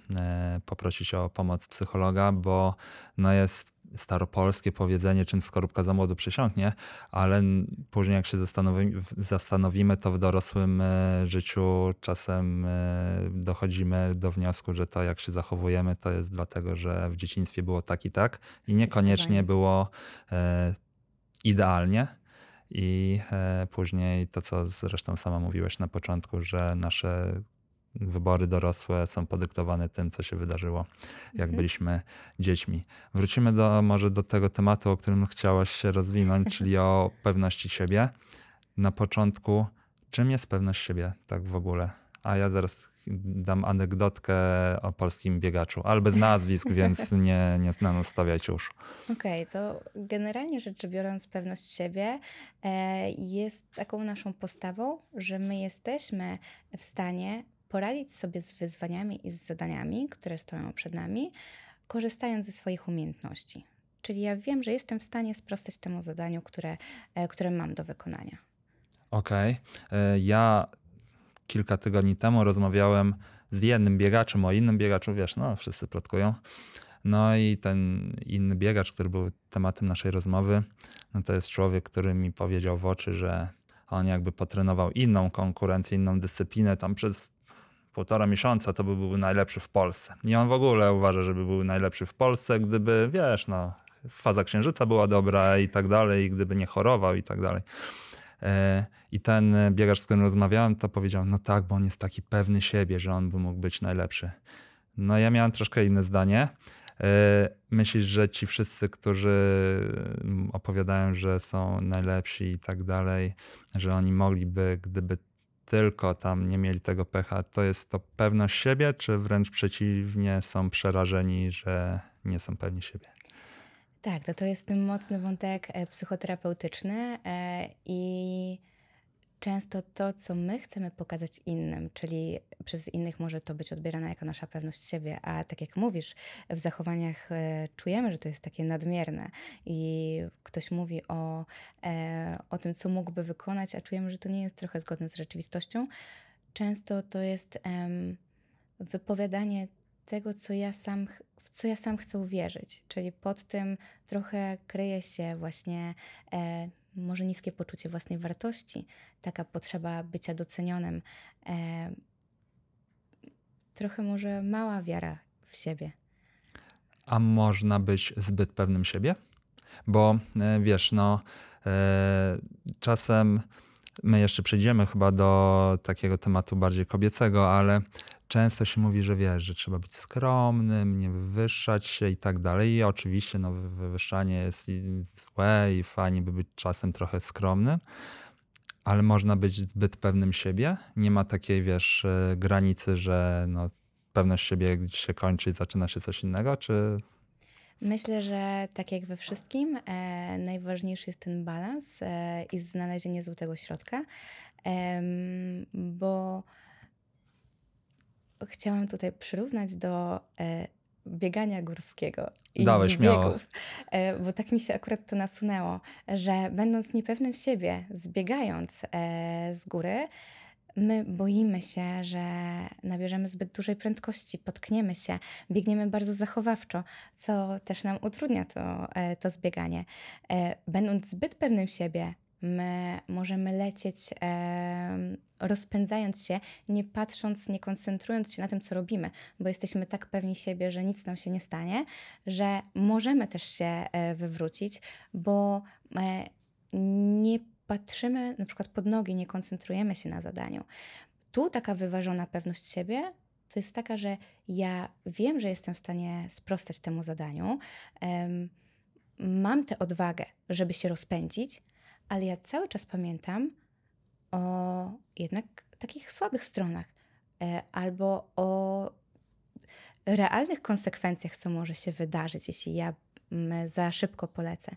S1: poprosić o pomoc psychologa, bo no jest staropolskie powiedzenie, czym skorupka za młodu przysiąknie, ale później jak się zastanowimy, zastanowimy, to w dorosłym życiu czasem dochodzimy do wniosku, że to jak się zachowujemy, to jest dlatego, że w dzieciństwie było tak i tak i niekoniecznie było idealnie i e, później to, co zresztą sama mówiłeś na początku, że nasze wybory dorosłe są podyktowane tym, co się wydarzyło, jak mhm. byliśmy dziećmi. Wrócimy do, może do tego tematu, o którym chciałaś się rozwinąć, czyli o pewności siebie. Na początku, czym jest pewność siebie tak w ogóle? A ja zaraz dam anegdotkę o polskim biegaczu, ale bez nazwisk, więc nie, nie znano stawiać już.
S2: Okej, okay, to generalnie rzecz biorąc pewność siebie e, jest taką naszą postawą, że my jesteśmy w stanie poradzić sobie z wyzwaniami i z zadaniami, które stoją przed nami, korzystając ze swoich umiejętności. Czyli ja wiem, że jestem w stanie sprostać temu zadaniu, które, e, które mam do wykonania.
S1: Okej. Okay. E, ja kilka tygodni temu rozmawiałem z jednym biegaczem o innym biegaczu, wiesz, no wszyscy plotkują. No i ten inny biegacz, który był tematem naszej rozmowy, no to jest człowiek, który mi powiedział w oczy, że on jakby potrenował inną konkurencję, inną dyscyplinę tam przez półtora miesiąca, to by był najlepszy w Polsce. I on w ogóle uważa, żeby był najlepszy w Polsce, gdyby, wiesz, no, faza księżyca była dobra i tak dalej, gdyby nie chorował i tak dalej. E, I ten e, biegacz, z którym rozmawiałem, to powiedział, no tak, bo on jest taki pewny siebie, że on by mógł być najlepszy. No ja miałem troszkę inne zdanie. E, myślisz, że ci wszyscy, którzy mm, opowiadają, że są najlepsi i tak dalej, że oni mogliby, gdyby tylko tam nie mieli tego pecha, to jest to pewność siebie, czy wręcz przeciwnie, są przerażeni, że nie są pewni siebie?
S2: Tak, to, to jest ten mocny wątek e, psychoterapeutyczny e, i często to, co my chcemy pokazać innym, czyli przez innych może to być odbierane jako nasza pewność siebie, a tak jak mówisz, w zachowaniach e, czujemy, że to jest takie nadmierne i ktoś mówi o, o tym, co mógłby wykonać, a czujemy, że to nie jest trochę zgodne z rzeczywistością. Często to jest wypowiadanie tego, co ja sam, w co ja sam chcę uwierzyć. Czyli pod tym trochę kryje się właśnie e, może niskie poczucie własnej wartości, taka potrzeba bycia docenionym, e, trochę może mała wiara w siebie.
S1: A można być zbyt pewnym siebie? Bo e, wiesz, no, e, czasem My jeszcze przejdziemy chyba do takiego tematu bardziej kobiecego, ale często się mówi, że wiesz, że trzeba być skromnym, nie wywyższać się i tak dalej. I oczywiście no, wywyższanie jest złe i fajnie by być czasem trochę skromnym, ale można być zbyt pewnym siebie. Nie ma takiej, wiesz, e, granicy, że no, pewność siebie się kończy i zaczyna się coś innego, czy
S2: Myślę, że tak jak we wszystkim, e, najważniejszy jest ten balans e, i znalezienie złotego środka, e, bo chciałam tutaj przyrównać do e, biegania górskiego. I Dałeś biegów, e, bo tak mi się akurat to nasunęło, że będąc niepewnym siebie, zbiegając e, z góry, My boimy się, że nabierzemy zbyt dużej prędkości, potkniemy się, biegniemy bardzo zachowawczo, co też nam utrudnia to, e, to zbieganie. E, będąc zbyt pewnym siebie, my możemy lecieć rozpędzając się, nie patrząc, nie koncentrując się na tym, co robimy, bo jesteśmy tak pewni siebie, że nic nam się nie stanie, że możemy też się e, wywrócić, bo nie patrzymy na przykład pod nogi, nie koncentrujemy się na zadaniu. Tu taka wyważona pewność siebie to jest taka, że ja wiem, że jestem w stanie sprostać temu zadaniu. Um, mam tę odwagę, żeby się rozpędzić, ale ja cały czas pamiętam o jednak takich słabych stronach e, albo o realnych konsekwencjach, co może się wydarzyć, jeśli ja m, za szybko polecę.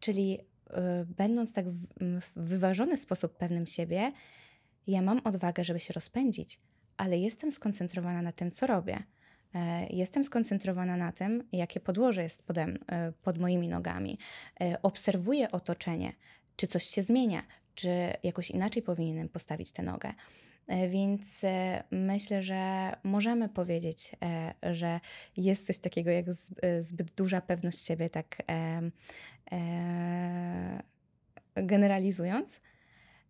S2: Czyli Y, będąc tak w, wyważony sposób pewnym siebie, ja mam odwagę, żeby się rozpędzić, ale jestem skoncentrowana na tym, co robię. E, jestem skoncentrowana na tym, jakie podłoże jest pode, e, pod moimi nogami. E, obserwuję otoczenie, czy coś się zmienia, czy jakoś inaczej powinienem postawić tę nogę. E, więc e, myślę, że możemy powiedzieć, e, że jest coś takiego jak zbyt duża pewność siebie, tak generalizując.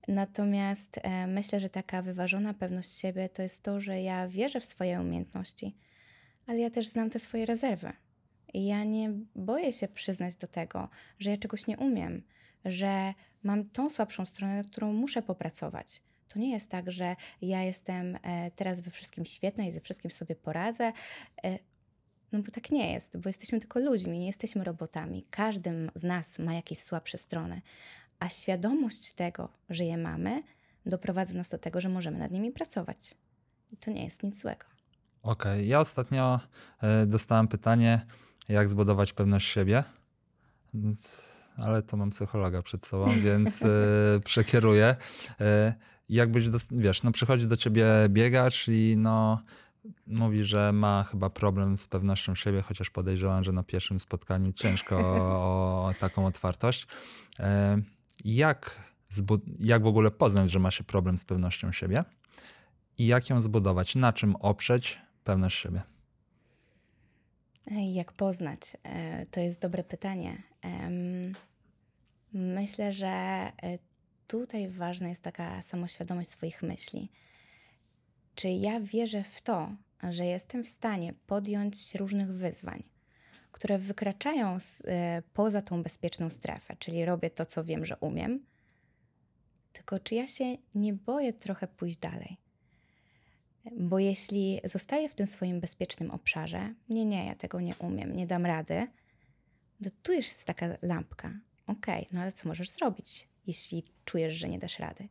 S2: Natomiast myślę, że taka wyważona pewność siebie to jest to, że ja wierzę w swoje umiejętności, ale ja też znam te swoje rezerwy. I ja nie boję się przyznać do tego, że ja czegoś nie umiem, że mam tą słabszą stronę, nad którą muszę popracować. To nie jest tak, że ja jestem e, teraz we wszystkim świetna i ze wszystkim sobie poradzę. E, no bo tak nie jest, bo jesteśmy tylko ludźmi, nie jesteśmy robotami. Każdy z nas ma jakieś słabsze strony, a świadomość tego, że je mamy, doprowadza nas do tego, że możemy nad nimi pracować. I to nie jest nic złego.
S1: Okej, okay. ja ostatnio e, dostałem pytanie, jak zbudować pewność siebie ale to mam psychologa przed sobą, więc e, przekieruję. E, Jakbyś, wiesz, no przychodzi do ciebie biegacz i no mówi, że ma chyba problem z pewnością siebie, chociaż podejrzewam, że na pierwszym spotkaniu ciężko o, o taką otwartość. E, jak, jak w ogóle poznać, że ma się problem z pewnością siebie i jak ją zbudować? Na czym oprzeć pewność siebie?
S2: Jak poznać? E, to jest dobre pytanie. Myślę, że e, tutaj ważna jest taka samoświadomość swoich myśli. Czy ja wierzę w to, że jestem w stanie podjąć różnych wyzwań, które wykraczają e, poza tą bezpieczną strefę, czyli robię to, co wiem, że umiem, tylko czy ja się nie boję trochę pójść dalej? Bo jeśli zostaję w tym swoim bezpiecznym obszarze, nie, nie, ja tego nie umiem, nie dam rady, no tu już jest taka lampka. Okej, okay, no ale co możesz zrobić? jeśli czujesz, że nie dasz rady.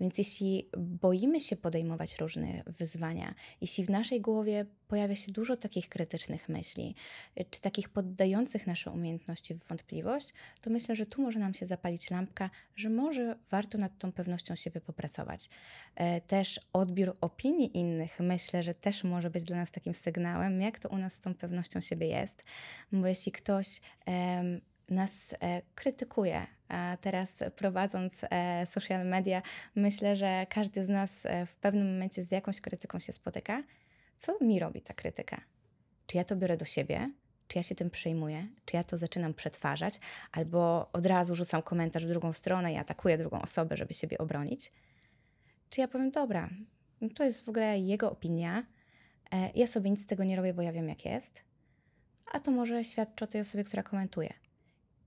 S2: Więc jeśli boimy się podejmować różne wyzwania, jeśli w naszej głowie pojawia się dużo takich krytycznych myśli, y, czy takich poddających nasze umiejętności w wątpliwość, to myślę, że tu może nam się zapalić lampka, że może warto nad tą pewnością siebie popracować. E, też odbiór opinii innych myślę, że też może być dla nas takim sygnałem, jak to u nas z tą pewnością siebie jest, bo jeśli ktoś nas e, krytykuje, a teraz prowadząc e, social media, myślę, że każdy z nas e, w pewnym momencie z jakąś krytyką się spotyka. Co mi robi ta krytyka? Czy ja to biorę do siebie? Czy ja się tym przejmuję? Czy ja to zaczynam przetwarzać? Albo od razu rzucam komentarz w drugą stronę i atakuję drugą osobę, żeby siebie obronić? Czy ja powiem, dobra, to jest w ogóle jego opinia, e, ja sobie nic z tego nie robię, bo ja wiem, jak jest, a to może świadczy o tej osobie, która komentuje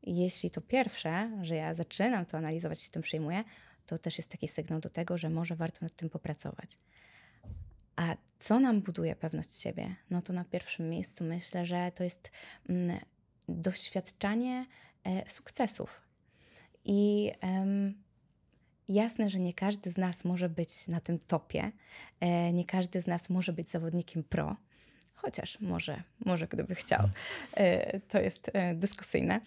S2: jeśli to pierwsze, że ja zaczynam to analizować, się tym przyjmuję, to też jest taki sygnał do tego, że może warto nad tym popracować. A co nam buduje pewność siebie? No to na pierwszym miejscu myślę, że to jest mm, doświadczanie e, sukcesów. I em, jasne, że nie każdy z nas może być na tym topie, e, nie każdy z nas może być zawodnikiem pro, chociaż może, może gdyby chciał. Mhm. E, to jest e, dyskusyjne.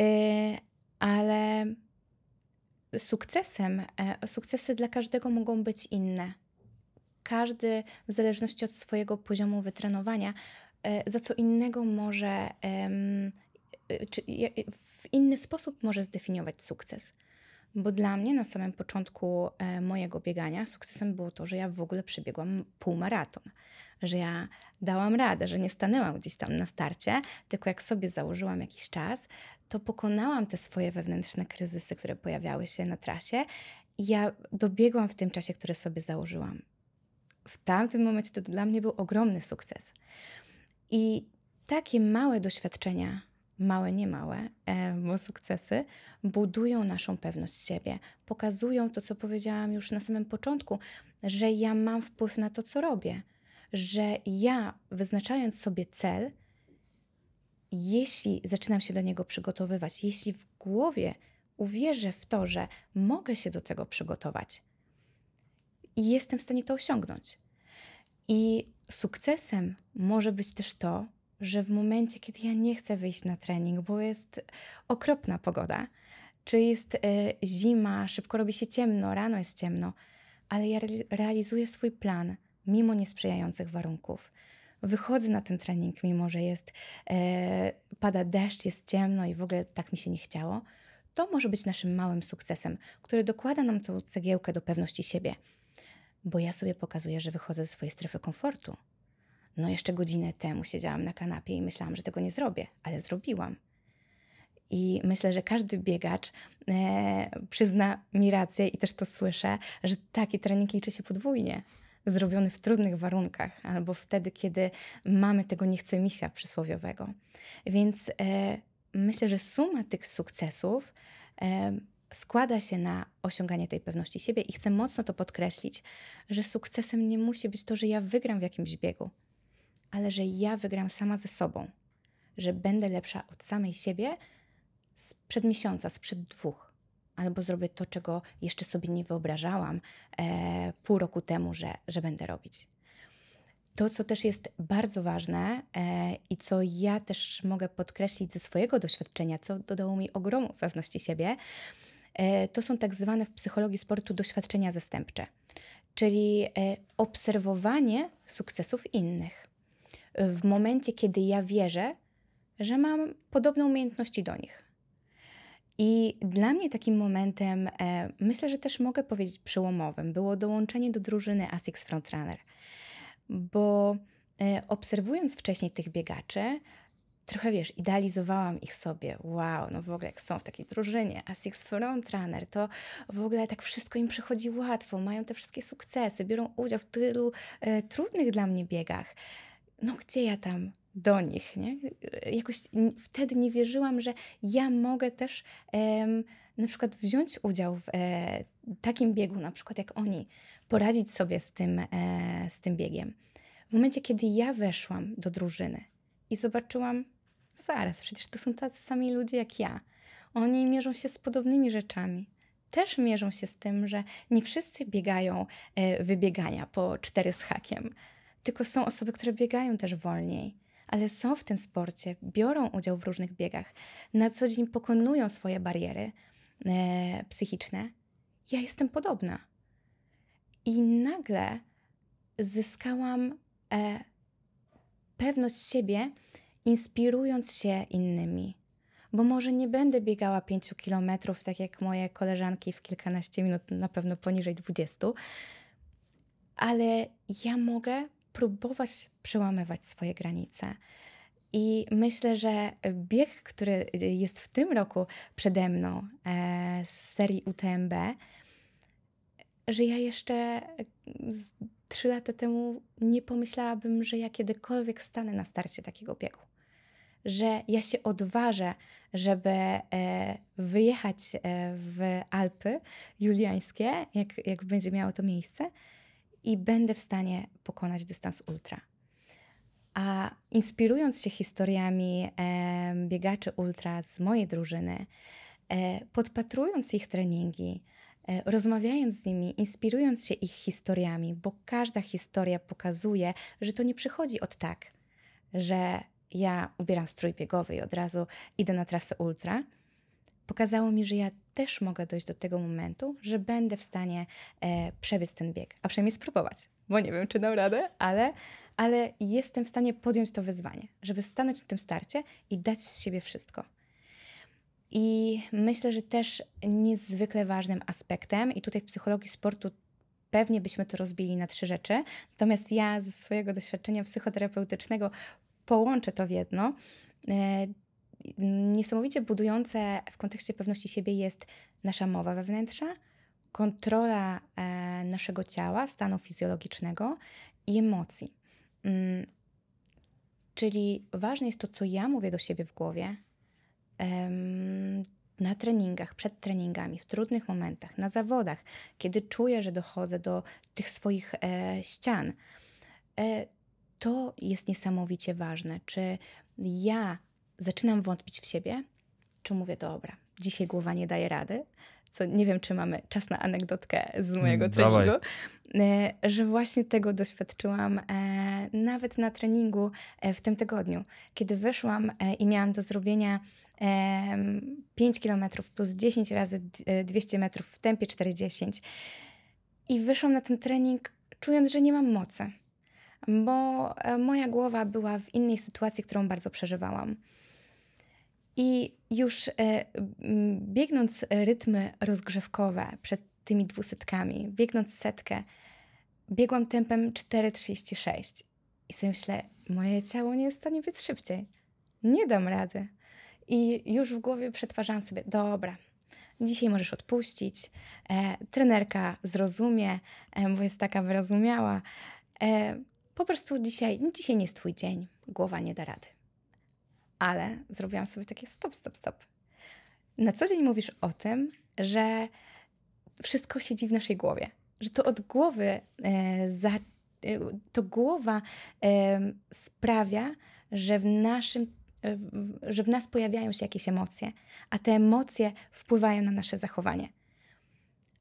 S2: E, ale sukcesem, sukcesy dla każdego mogą być inne. Każdy, w zależności od swojego poziomu wytrenowania, za co innego może, czy w inny sposób może zdefiniować sukces. Bo dla mnie na samym początku e, mojego biegania sukcesem było to, że ja w ogóle przebiegłam półmaraton, że ja dałam radę, że nie stanęłam gdzieś tam na starcie, tylko jak sobie założyłam jakiś czas, to pokonałam te swoje wewnętrzne kryzysy, które pojawiały się na trasie i ja dobiegłam w tym czasie, który sobie założyłam. W tamtym momencie to dla mnie był ogromny sukces. I takie małe doświadczenia małe, małe, e, bo sukcesy, budują naszą pewność siebie, pokazują to, co powiedziałam już na samym początku, że ja mam wpływ na to, co robię, że ja wyznaczając sobie cel, jeśli zaczynam się do niego przygotowywać, jeśli w głowie uwierzę w to, że mogę się do tego przygotować i jestem w stanie to osiągnąć. I sukcesem może być też to, że w momencie, kiedy ja nie chcę wyjść na trening, bo jest okropna pogoda, czy jest y, zima, szybko robi się ciemno, rano jest ciemno, ale ja realizuję swój plan mimo niesprzyjających warunków. Wychodzę na ten trening, mimo że jest, y, pada deszcz, jest ciemno i w ogóle tak mi się nie chciało. To może być naszym małym sukcesem, który dokłada nam tą cegiełkę do pewności siebie, bo ja sobie pokazuję, że wychodzę ze swojej strefy komfortu no, jeszcze godzinę temu siedziałam na kanapie i myślałam, że tego nie zrobię, ale zrobiłam. I myślę, że każdy biegacz e, przyzna mi rację i też to słyszę, że taki trening liczy się podwójnie. Zrobiony w trudnych warunkach, albo wtedy, kiedy mamy tego nie misia przysłowiowego. Więc e, myślę, że suma tych sukcesów e, składa się na osiąganie tej pewności siebie i chcę mocno to podkreślić, że sukcesem nie musi być to, że ja wygram w jakimś biegu ale że ja wygram sama ze sobą, że będę lepsza od samej siebie sprzed miesiąca, sprzed dwóch. Albo zrobię to, czego jeszcze sobie nie wyobrażałam e, pół roku temu, że, że będę robić. To, co też jest bardzo ważne e, i co ja też mogę podkreślić ze swojego doświadczenia, co dodało mi ogromu pewności siebie, e, to są tak zwane w psychologii sportu doświadczenia zastępcze, czyli e, obserwowanie sukcesów innych w momencie, kiedy ja wierzę, że mam podobne umiejętności do nich. I dla mnie takim momentem, e, myślę, że też mogę powiedzieć przełomowym, było dołączenie do drużyny ASICS Frontrunner, bo e, obserwując wcześniej tych biegaczy, trochę wiesz, idealizowałam ich sobie. Wow, no w ogóle jak są w takiej drużynie, ASICS Frontrunner, to w ogóle tak wszystko im przychodzi łatwo, mają te wszystkie sukcesy, biorą udział w tylu e, trudnych dla mnie biegach no gdzie ja tam do nich, nie? Jakoś wtedy nie wierzyłam, że ja mogę też em, na przykład wziąć udział w e, takim biegu, na przykład jak oni, poradzić sobie z tym, e, z tym biegiem. W momencie, kiedy ja weszłam do drużyny i zobaczyłam, zaraz, przecież to są tacy sami ludzie jak ja. Oni mierzą się z podobnymi rzeczami też mierzą się z tym, że nie wszyscy biegają e, wybiegania po cztery z hakiem. Tylko są osoby, które biegają też wolniej, ale są w tym sporcie, biorą udział w różnych biegach, na co dzień pokonują swoje bariery e, psychiczne. Ja jestem podobna. I nagle zyskałam e, pewność siebie, inspirując się innymi. Bo może nie będę biegała 5 kilometrów, tak jak moje koleżanki w kilkanaście minut, na pewno poniżej 20, ale ja mogę próbować przełamywać swoje granice. I myślę, że bieg, który y, jest w tym roku przede mną e, z serii UTMB, że ja jeszcze y, trzy lata temu nie pomyślałabym, że ja kiedykolwiek stanę na starcie takiego biegu. Że ja się odważę, żeby e, wyjechać e, w Alpy Juliańskie, jak, jak będzie miało to miejsce, i będę w stanie pokonać dystans ultra. A inspirując się historiami e, biegaczy ultra z mojej drużyny, e, podpatrując ich treningi, e, rozmawiając z nimi, inspirując się ich historiami, bo każda historia pokazuje, że to nie przychodzi od tak, że ja ubieram strój biegowy i od razu idę na trasę ultra pokazało mi, że ja też mogę dojść do tego momentu, że będę w stanie e, przebiec ten bieg, a przynajmniej spróbować, bo nie wiem, czy dam radę, ale, ale jestem w stanie podjąć to wyzwanie, żeby stanąć na tym starcie i dać z siebie wszystko. I myślę, że też niezwykle ważnym aspektem, i tutaj w psychologii sportu pewnie byśmy to rozbili na trzy rzeczy, natomiast ja ze swojego doświadczenia psychoterapeutycznego połączę to w jedno, e, niesamowicie budujące w kontekście pewności siebie jest nasza mowa wewnętrzna, kontrola e, naszego ciała, stanu fizjologicznego i emocji. Mm, czyli ważne jest to, co ja mówię do siebie w głowie na treningach, przed treningami, w trudnych momentach, na zawodach, kiedy czuję, że dochodzę do tych swoich e, ścian. E, to jest niesamowicie ważne, czy ja zaczynam wątpić w siebie, czy mówię, dobra, dzisiaj głowa nie daje rady, co nie wiem, czy mamy czas na anegdotkę z mm, mojego Dawaj. treningu, e, że właśnie tego doświadczyłam e, nawet na treningu e, w tym tygodniu, kiedy wyszłam e, i miałam do zrobienia 5 e, km plus 10 razy 200 e, metrów w tempie 40. I wyszłam na ten trening czując, że nie mam mocy, bo moja głowa była w innej sytuacji, którą bardzo przeżywałam. I już e, biegnąc rytmy rozgrzewkowe przed tymi dwusetkami, biegnąc setkę, biegłam tempem 4,36 i sobie myślę, moje ciało nie jest w stanie być szybciej. Nie dam rady. I już w głowie przetwarzałam sobie, dobra, dzisiaj możesz odpuścić, e, trenerka zrozumie, e, bo jest taka wyrozumiała. E, po prostu dzisiaj, no, dzisiaj nie jest twój dzień, głowa nie da rady ale zrobiłam sobie takie stop, stop, stop. Na co dzień mówisz o tym, że wszystko siedzi w naszej głowie, że to od głowy e, za, e, to głowa e, sprawia, że w naszym e, że w nas pojawiają się jakieś emocje, a te emocje wpływają na nasze zachowanie.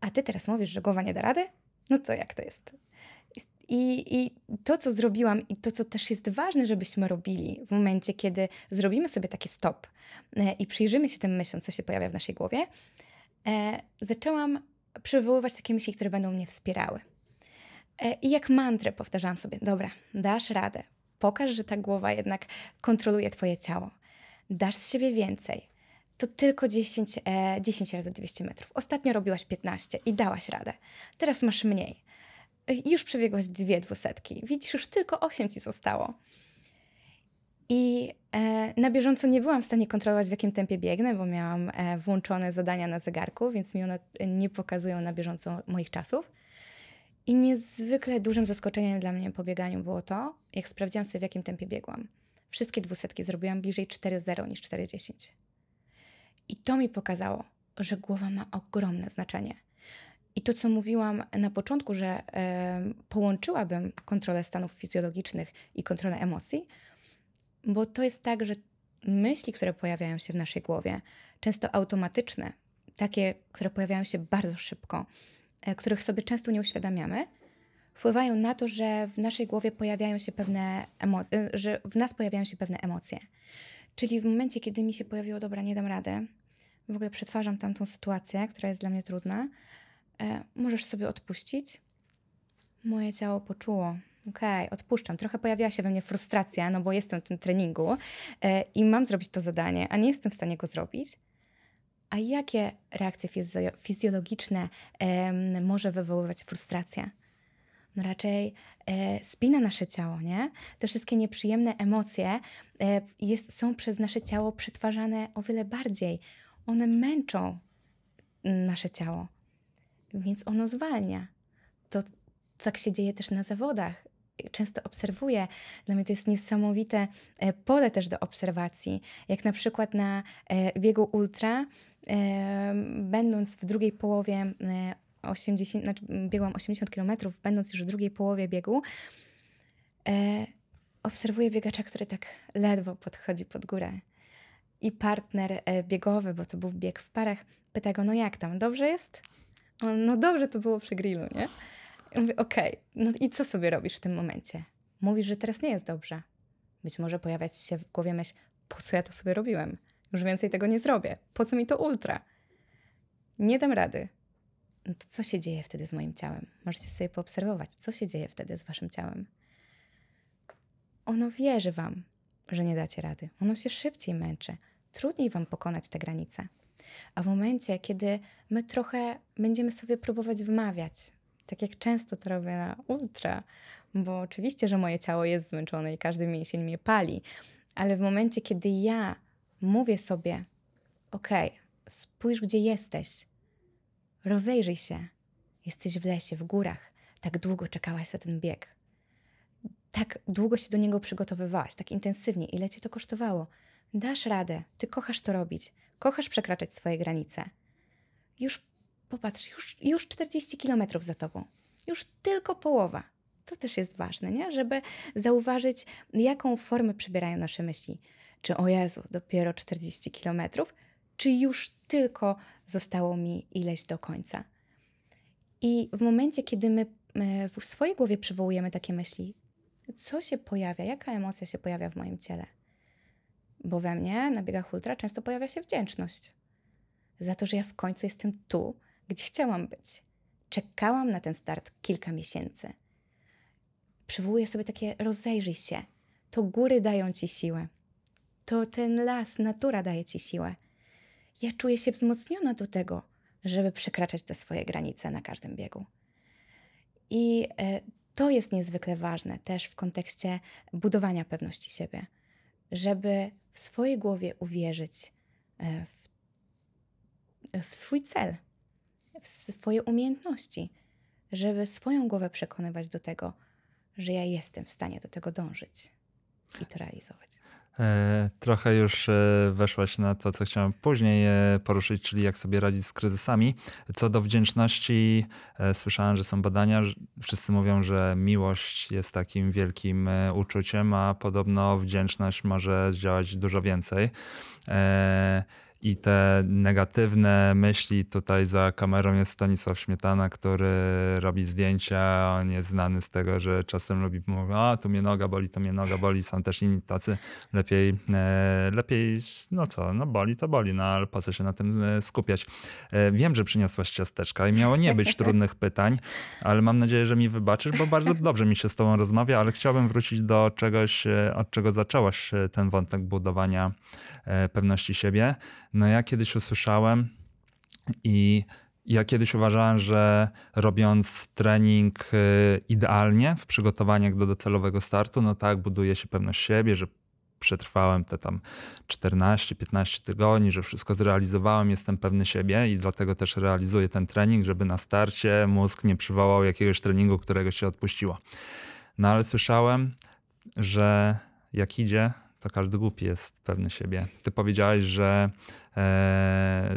S2: A ty teraz mówisz, że głowa nie da rady? No to jak to jest? I, I to, co zrobiłam, i to, co też jest ważne, żebyśmy robili w momencie, kiedy zrobimy sobie takie stop e, i przyjrzymy się tym myślom, co się pojawia w naszej głowie, e, zaczęłam przywoływać takie myśli, które będą mnie wspierały. E, I jak mantrę powtarzałam sobie: Dobra, dasz radę, pokaż, że ta głowa jednak kontroluje Twoje ciało, dasz z siebie więcej, to tylko 10, e, 10 razy 200 metrów. Ostatnio robiłaś 15 i dałaś radę. Teraz masz mniej już przebiegłaś dwie dwusetki. Widzisz, już tylko osiem ci zostało. I e, na bieżąco nie byłam w stanie kontrolować, w jakim tempie biegnę, bo miałam e, włączone zadania na zegarku, więc mi one e, nie pokazują na bieżąco moich czasów. I niezwykle dużym zaskoczeniem dla mnie po bieganiu było to, jak sprawdziłam sobie, w jakim tempie biegłam. Wszystkie dwusetki zrobiłam bliżej 4.0 niż 4.10. I to mi pokazało, że głowa ma ogromne znaczenie – i to, co mówiłam na początku, że połączyłabym kontrolę stanów fizjologicznych i kontrolę emocji, bo to jest tak, że myśli, które pojawiają się w naszej głowie, często automatyczne, takie, które pojawiają się bardzo szybko, e, których sobie często nie uświadamiamy, wpływają na to, że w naszej głowie pojawiają się pewne emocje, że w nas pojawiają się pewne emocje. Czyli w momencie, kiedy mi się pojawiło, dobra, nie dam rady, w ogóle przetwarzam tamtą sytuację, która jest dla mnie trudna, E, możesz sobie odpuścić. Moje ciało poczuło. Okej, okay, odpuszczam. Trochę pojawiła się we mnie frustracja, no bo jestem w tym treningu e, i mam zrobić to zadanie, a nie jestem w stanie go zrobić. A jakie reakcje fizjo- fizjologiczne może wywoływać frustracja? no raczej e, spina nasze ciało, nie? Te wszystkie nieprzyjemne emocje jest, są przez nasze ciało przetwarzane o wiele bardziej. One męczą nasze ciało więc ono zwalnia. To tak się dzieje też na zawodach. Często obserwuję, dla mnie to jest niesamowite e, pole też do obserwacji. Jak na przykład na e, biegu ultra, e, będąc w drugiej połowie 80, znaczy biegłam 80 km, będąc już w drugiej połowie biegu, obserwuję biegacza, który tak ledwo podchodzi pod górę. I partner biegowy, bo to był bieg w parach, pyta go, no jak tam, dobrze jest? no dobrze to było przy grillu, nie? Ja mówię, okej, okay, no i co sobie robisz w tym momencie? Mówisz, że teraz nie jest dobrze. Być może pojawiać się w głowie myśl, po co ja to sobie robiłem? Już więcej tego nie zrobię. Po co mi to ultra? Nie dam rady. No to co się dzieje wtedy z moim ciałem? Możecie sobie poobserwować, co się dzieje wtedy z waszym ciałem. Ono wierzy wam, że nie dacie rady. Ono się szybciej męczy. Trudniej wam pokonać te granice. A w momencie, kiedy my trochę będziemy sobie próbować wmawiać, tak jak często to robię na ultra, bo oczywiście, że moje ciało jest zmęczone i każdy mięsień mnie pali, ale w momencie, kiedy ja mówię sobie, okej, okay, spójrz gdzie jesteś, rozejrzyj się, jesteś w lesie, w górach, tak długo czekałaś na ten bieg, tak długo się do niego przygotowywałaś, tak intensywnie, ile cię to kosztowało, dasz radę, ty kochasz to robić, Kochasz przekraczać swoje granice. Już popatrz, już, już 40 kilometrów za tobą. Już tylko połowa. To też jest ważne, nie? żeby zauważyć, jaką formę przybierają nasze myśli. Czy o Jezu, dopiero 40 kilometrów, czy już tylko zostało mi ileś do końca. I w momencie, kiedy my w swojej głowie przywołujemy takie myśli, co się pojawia, jaka emocja się pojawia w moim ciele? Bo we mnie na biegach ultra często pojawia się wdzięczność za to, że ja w końcu jestem tu, gdzie chciałam być. Czekałam na ten start kilka miesięcy. Przywołuję sobie takie rozejrzyj się. To góry dają ci siłę. To ten las, natura daje ci siłę. Ja czuję się wzmocniona do tego, żeby przekraczać te swoje granice na każdym biegu. I e, to jest niezwykle ważne też w kontekście budowania pewności siebie, żeby w swojej głowie uwierzyć e, w, w swój cel, w swoje umiejętności, żeby swoją głowę przekonywać do tego, że ja jestem w stanie do tego dążyć i to realizować.
S1: E, trochę już e, weszłaś na to, co chciałem później e, poruszyć, czyli jak sobie radzić z kryzysami. Co do wdzięczności, słyszałem, że są badania. Wszyscy mówią, że miłość jest takim wielkim uczuciem, a podobno wdzięczność może działać dużo więcej. I te negatywne myśli tutaj za kamerą jest Stanisław Śmietana, który robi zdjęcia. On jest znany z tego, że czasem lubi mówić, a tu mnie noga boli, to mnie noga boli. Są też inni tacy. Lepiej, e, lepiej no co, no boli to boli, no ale po co się na tym e, skupiać. E, wiem, że przyniosłaś ciasteczka i miało nie być trudnych pytań, ale mam nadzieję, że mi wybaczysz, bo bardzo dobrze mi się z tobą rozmawia, ale chciałbym wrócić do czegoś, od czego zaczęłaś ten wątek budowania pewności siebie. No ja kiedyś usłyszałem i ja kiedyś uważałem, że robiąc trening y, idealnie w przygotowaniach do docelowego startu, no tak buduje się pewność siebie, że przetrwałem te tam 14-15 tygodni, że wszystko zrealizowałem, jestem pewny siebie i dlatego też realizuję ten trening, żeby na starcie mózg nie przywołał jakiegoś treningu, którego się odpuściło. No ale słyszałem, że jak idzie to każdy głupi jest pewny siebie. Ty powiedziałeś, że e,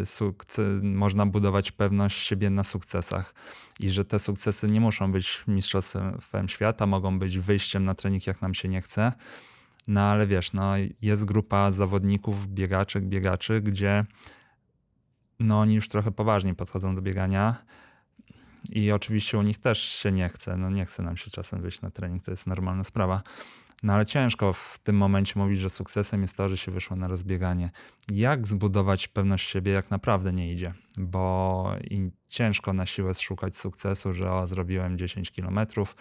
S1: można budować pewność siebie na sukcesach i że te sukcesy nie muszą być mistrzostwem świata, mogą być wyjściem na trening, jak nam się nie chce. No ale wiesz, no, jest grupa zawodników, biegaczy, gdzie no, oni już trochę poważnie podchodzą do biegania. I oczywiście u nich też się nie chce. No nie chce nam się czasem wyjść na trening, to jest normalna sprawa no ale ciężko w tym momencie mówić, że sukcesem jest to, że się wyszło na rozbieganie. Jak zbudować pewność siebie, jak naprawdę nie idzie? Bo ciężko na siłę szukać sukcesu, że o, zrobiłem 10 kilometrów,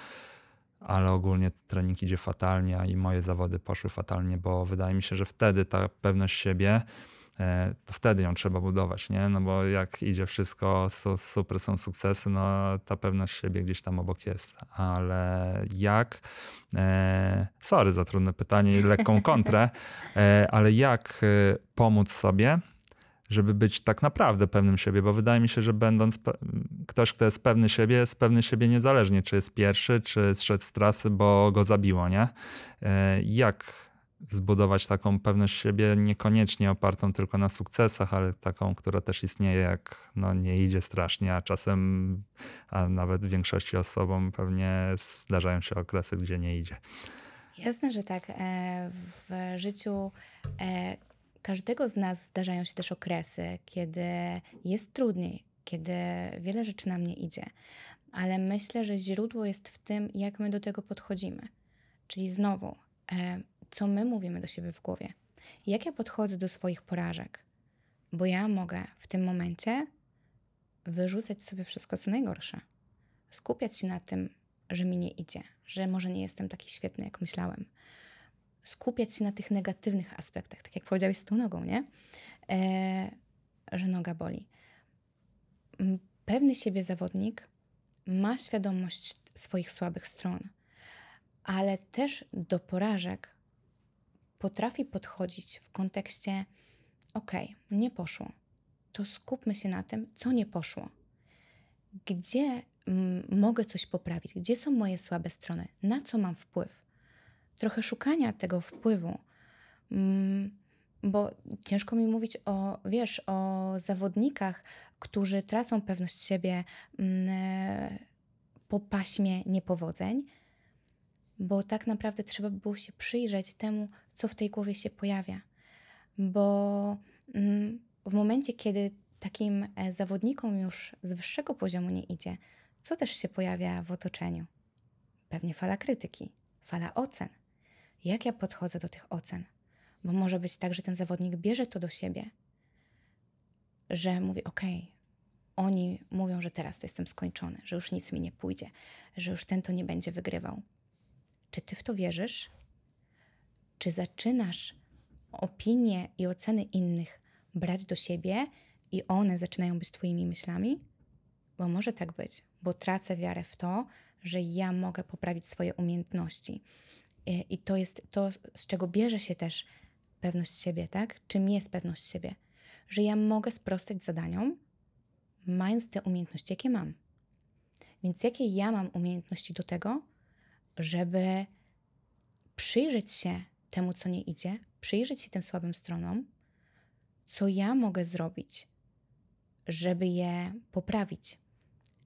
S1: ale ogólnie trening idzie fatalnie i moje zawody poszły fatalnie, bo wydaje mi się, że wtedy ta pewność siebie E, to wtedy ją trzeba budować, nie? No bo jak idzie wszystko, super są sukcesy, no ta pewność siebie gdzieś tam obok jest. Ale jak, e, sorry za trudne pytanie i lekką kontrę, e, ale jak pomóc sobie, żeby być tak naprawdę pewnym siebie, bo wydaje mi się, że będąc ktoś, kto jest pewny siebie, jest pewny siebie niezależnie, czy jest pierwszy, czy zszedł z trasy, bo go zabiło, nie? Jak zbudować taką pewność siebie, niekoniecznie opartą tylko na sukcesach, ale taką, która też istnieje, jak no, nie idzie strasznie, a czasem, a nawet większości osobom pewnie zdarzają się okresy, gdzie nie idzie. Jasne,
S2: że tak. E, w życiu e, każdego z nas zdarzają się też okresy, kiedy jest trudniej, kiedy wiele rzeczy nam nie idzie, ale myślę, że źródło jest w tym, jak my do tego podchodzimy. Czyli znowu, e, co my mówimy do siebie w głowie, jak ja podchodzę do swoich porażek, bo ja mogę w tym momencie wyrzucać sobie wszystko, co najgorsze, skupiać się na tym, że mi nie idzie, że może nie jestem taki świetny, jak myślałem. Skupiać się na tych negatywnych aspektach, tak jak powiedziałeś z tą nogą, nie? Eee, że noga boli. Pewny siebie zawodnik ma świadomość swoich słabych stron, ale też do porażek potrafi podchodzić w kontekście: okej, nie poszło, to skupmy się na tym, co nie poszło. Gdzie mogę coś poprawić? Gdzie są moje słabe strony? Na co mam wpływ? Trochę szukania tego wpływu, mm, bo ciężko mi mówić o, wiesz, o zawodnikach, którzy tracą pewność siebie mm, po paśmie niepowodzeń bo tak naprawdę trzeba by było się przyjrzeć temu, co w tej głowie się pojawia. Bo mm, w momencie, kiedy takim e, zawodnikom już z wyższego poziomu nie idzie, co też się pojawia w otoczeniu? Pewnie fala krytyki, fala ocen. Jak ja podchodzę do tych ocen? Bo może być tak, że ten zawodnik bierze to do siebie, że mówi: OK, oni mówią, że teraz to jestem skończony, że już nic mi nie pójdzie, że już ten to nie będzie wygrywał. Czy ty w to wierzysz? Czy zaczynasz opinie i oceny innych brać do siebie i one zaczynają być twoimi myślami? Bo może tak być, bo tracę wiarę w to, że ja mogę poprawić swoje umiejętności. I to jest to, z czego bierze się też pewność siebie, tak? Czym jest pewność siebie? Że ja mogę sprostać zadaniom, mając te umiejętności, jakie mam. Więc jakie ja mam umiejętności do tego, żeby przyjrzeć się temu, co nie idzie, przyjrzeć się tym słabym stronom, co ja mogę zrobić, żeby je poprawić.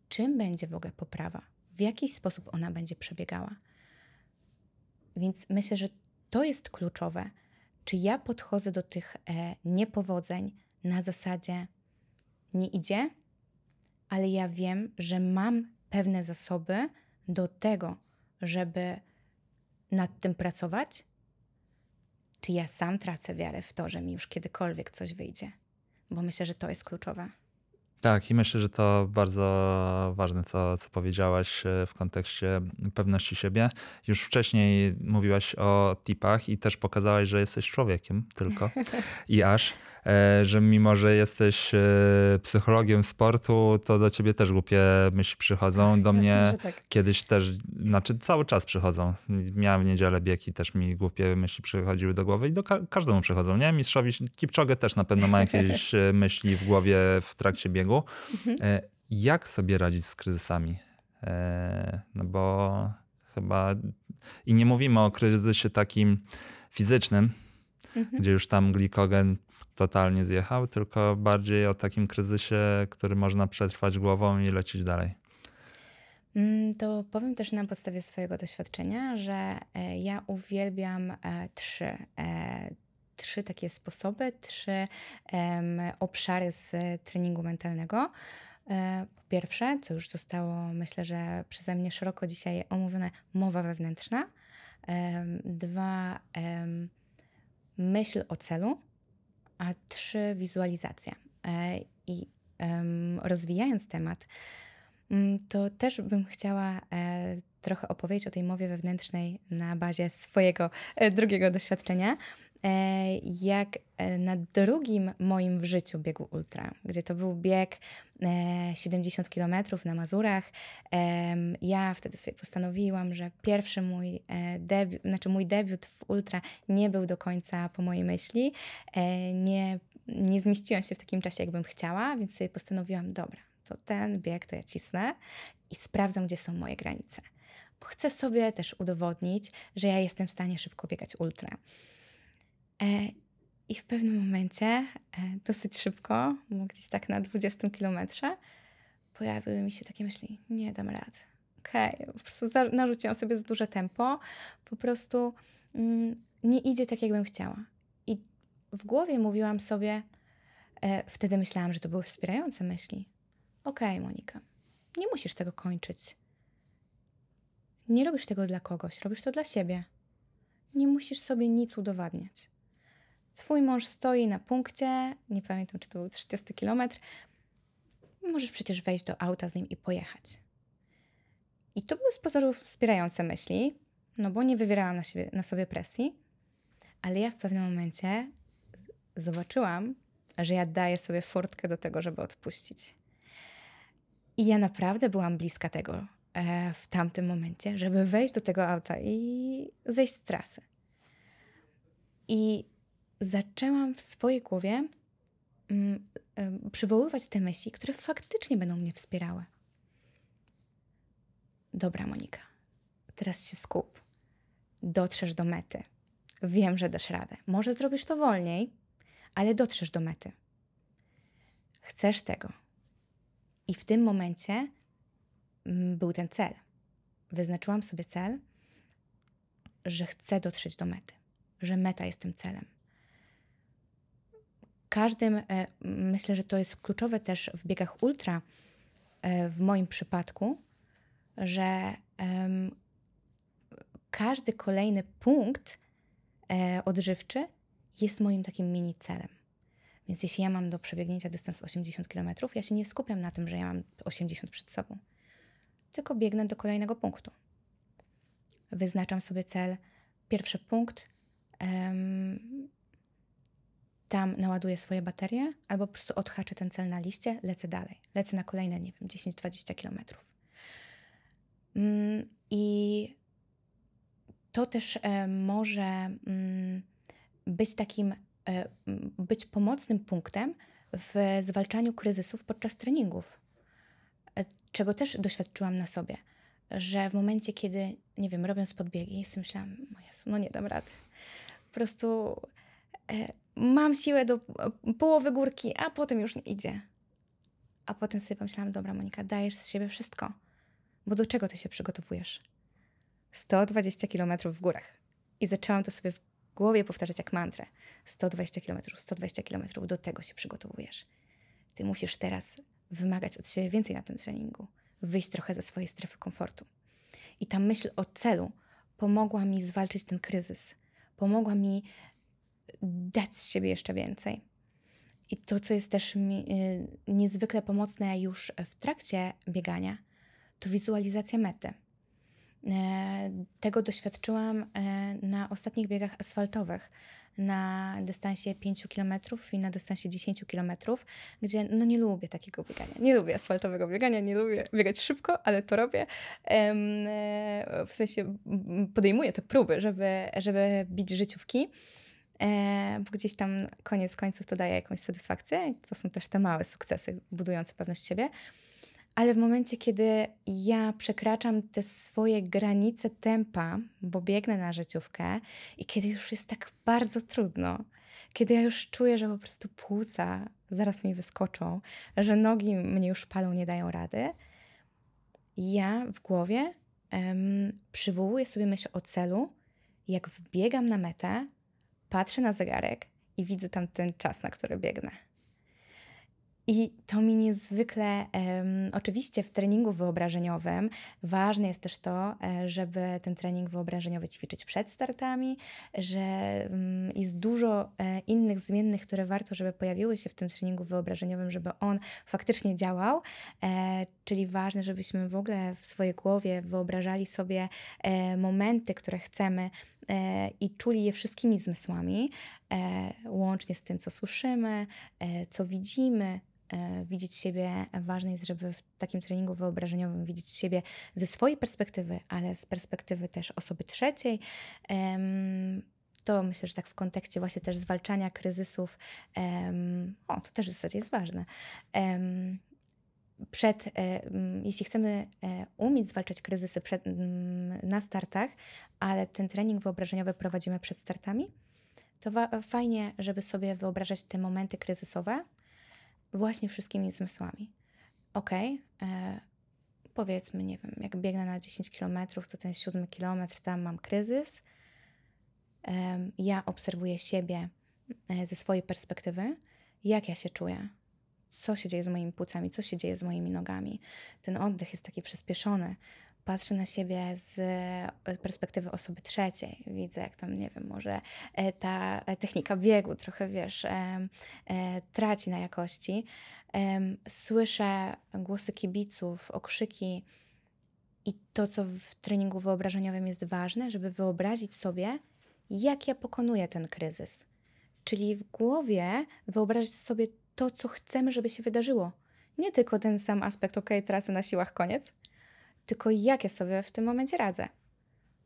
S2: Czym będzie w ogóle poprawa? W jaki sposób ona będzie przebiegała? Więc myślę, że to jest kluczowe. Czy ja podchodzę do tych e, niepowodzeń na zasadzie nie idzie, ale ja wiem, że mam pewne zasoby do tego, żeby nad tym pracować? Czy ja sam tracę wiarę w to, że mi już kiedykolwiek coś wyjdzie? Bo myślę, że to jest kluczowe.
S1: Tak, i myślę, że to bardzo ważne, co, co powiedziałaś e, w kontekście pewności siebie. Już wcześniej mówiłaś o tipach i też pokazałaś, że jesteś człowiekiem tylko i aż, e, że mimo, że jesteś e, psychologiem sportu, to do ciebie też głupie myśli przychodzą. Tak, do mnie tak. kiedyś też, znaczy cały czas przychodzą. Miałem w niedzielę biegi, też mi głupie myśli przychodziły do głowy i do ka każdemu przychodzą, nie? Mistrzowi Kipczogę też na pewno ma jakieś myśli w głowie w trakcie biegu Mhm. E, jak sobie radzić z kryzysami? E, no bo chyba i nie mówimy o kryzysie takim fizycznym, mhm. gdzie już tam glikogen totalnie zjechał, tylko bardziej o takim kryzysie, który można przetrwać głową i lecieć dalej.
S2: Mm, to powiem też na podstawie swojego doświadczenia, że e, ja uwielbiam trzy trzy takie sposoby, trzy obszary z treningu mentalnego. E, po pierwsze, co już zostało, myślę, że przeze mnie szeroko dzisiaj omówione, mowa wewnętrzna. Dwa, myśl o celu, a trzy, wizualizacja. E, I rozwijając temat, mm, to też bym chciała e, trochę opowiedzieć o tej mowie wewnętrznej na bazie swojego drugiego doświadczenia. E, jak e, na drugim moim w życiu biegu ultra, gdzie to był bieg 70 e, km na Mazurach. Ja wtedy sobie postanowiłam, że pierwszy mój debiut, znaczy mój debiut w ultra nie był do końca po mojej myśli. Nie, nie zmieściłam się w takim czasie, jakbym chciała, więc sobie postanowiłam, dobra, to ten bieg to ja cisnę i sprawdzam, gdzie są moje granice. Bo chcę sobie też udowodnić, że ja jestem w stanie szybko biegać ultra. E, I w pewnym momencie, e, dosyć szybko, gdzieś tak na 20 kilometrze, pojawiły mi się takie myśli, nie dam rad. Okej, okay. po prostu narzuciłam sobie za duże tempo, po prostu mm, nie idzie tak, jakbym chciała. I w głowie mówiłam sobie, e, wtedy myślałam, że to były wspierające myśli. Okej, okay, Monika, nie musisz tego kończyć. Nie robisz tego dla kogoś, robisz to dla siebie. Nie musisz sobie nic udowadniać. Twój mąż stoi na punkcie, nie pamiętam czy to był 30 kilometr. Możesz przecież wejść do auta z nim i pojechać. I to były z pozoru wspierające myśli, no bo nie wywierałam na, siebie, na sobie presji, ale ja w pewnym momencie zobaczyłam, że ja daję sobie furtkę do tego, żeby odpuścić. I ja naprawdę byłam bliska tego e, w tamtym momencie, żeby wejść do tego auta i zejść z trasy. I zaczęłam w swojej głowie mm, przywoływać te myśli, które faktycznie będą mnie wspierały. Dobra, Monika, teraz się skup. Dotrzesz do mety. Wiem, że dasz radę. Może zrobisz to wolniej, ale dotrzesz do mety. Chcesz tego. I w tym momencie mm, był ten cel. Wyznaczyłam sobie cel, że chcę dotrzeć do mety, że meta jest tym celem każdym, e, myślę, że to jest kluczowe też w biegach ultra, e, w moim przypadku, że każdy kolejny punkt e, odżywczy jest moim takim mini celem. Więc jeśli ja mam do przebiegnięcia dystans 80 km, ja się nie skupiam na tym, że ja mam 80 przed sobą, tylko biegnę do kolejnego punktu. Wyznaczam sobie cel, pierwszy punkt, tam naładuję swoje baterie, albo po prostu odhaczę ten cel na liście, lecę dalej. Lecę na kolejne, nie wiem, 10-20 kilometrów. Mm, I to też e, może mm, być takim, e, być pomocnym punktem w zwalczaniu kryzysów podczas treningów, e, czego też doświadczyłam na sobie, że w momencie, kiedy, nie wiem, robiąc podbiegi, sobie myślałam, no nie dam rady. Po prostu mam siłę do e, połowy górki, a potem już nie idzie. A potem sobie pomyślałam, dobra Monika, dajesz z siebie wszystko, bo do czego ty się przygotowujesz? 120 km w górach. I zaczęłam to sobie w głowie powtarzać jak mantrę. 120 km, 120 km, do tego się przygotowujesz. Ty musisz teraz wymagać od siebie więcej na tym treningu, wyjść trochę ze swojej strefy komfortu. I ta myśl o celu pomogła mi zwalczyć ten kryzys, pomogła mi dać z siebie jeszcze więcej. I to, co jest też mi, y, niezwykle pomocne już w trakcie biegania, to wizualizacja mety. E, tego doświadczyłam e, na ostatnich biegach asfaltowych, na dystansie 5 km i na dystansie 10 km, gdzie no nie lubię takiego biegania. Nie lubię asfaltowego biegania, nie lubię biegać szybko, ale to robię. E, w sensie podejmuję te próby, żeby, żeby bić życiówki. E, bo gdzieś tam koniec końców to daje jakąś satysfakcję. To są też te małe sukcesy budujące pewność siebie. Ale w momencie, kiedy ja przekraczam te swoje granice tempa, bo biegnę na życiówkę i kiedy już jest tak bardzo trudno, kiedy ja już czuję, że po prostu płuca zaraz mi wyskoczą, że nogi mnie już palą, nie dają rady, ja w głowie przywołuję sobie myśl o celu. Jak wbiegam na metę, patrzę na zegarek i widzę tam ten czas, na który biegnę. I to mi niezwykle, um, oczywiście w treningu wyobrażeniowym ważne jest też to, e, żeby ten trening wyobrażeniowy ćwiczyć przed startami, że um, jest dużo um, innych zmiennych, które warto, żeby pojawiły się w tym treningu wyobrażeniowym, żeby on faktycznie działał. E, czyli ważne, żebyśmy w ogóle w swojej głowie wyobrażali sobie e, momenty, które chcemy i czuli je wszystkimi zmysłami, e, łącznie z tym, co słyszymy, e, co widzimy, e, widzieć siebie, ważne jest, żeby w takim treningu wyobrażeniowym widzieć siebie ze swojej perspektywy, ale z perspektywy też osoby trzeciej. To myślę, że tak w kontekście właśnie też zwalczania kryzysów, o, to też w zasadzie jest ważne przed, e, mm, jeśli chcemy e, umieć zwalczać kryzysy przed, mm, na startach, ale ten trening wyobrażeniowy prowadzimy przed startami, to fajnie, żeby sobie wyobrażać te momenty kryzysowe właśnie wszystkimi zmysłami. Ok, e, powiedzmy, nie wiem, jak biegnę na 10 km, to ten siódmy kilometr, tam mam kryzys. E, ja obserwuję siebie e, ze swojej perspektywy, jak ja się czuję, co się dzieje z moimi płucami, co się dzieje z moimi nogami. Ten oddech jest taki przyspieszony. Patrzę na siebie z e, perspektywy osoby trzeciej. Widzę, jak tam, nie wiem, może e, ta e, technika biegu trochę, wiesz, traci na jakości. Słyszę głosy kibiców, okrzyki. I to, co w treningu wyobrażeniowym jest ważne, żeby wyobrazić sobie, jak ja pokonuję ten kryzys. Czyli w głowie wyobrazić sobie to, co chcemy, żeby się wydarzyło. Nie tylko ten sam aspekt, ok, trasy na siłach, koniec, tylko jak ja sobie w tym momencie radzę.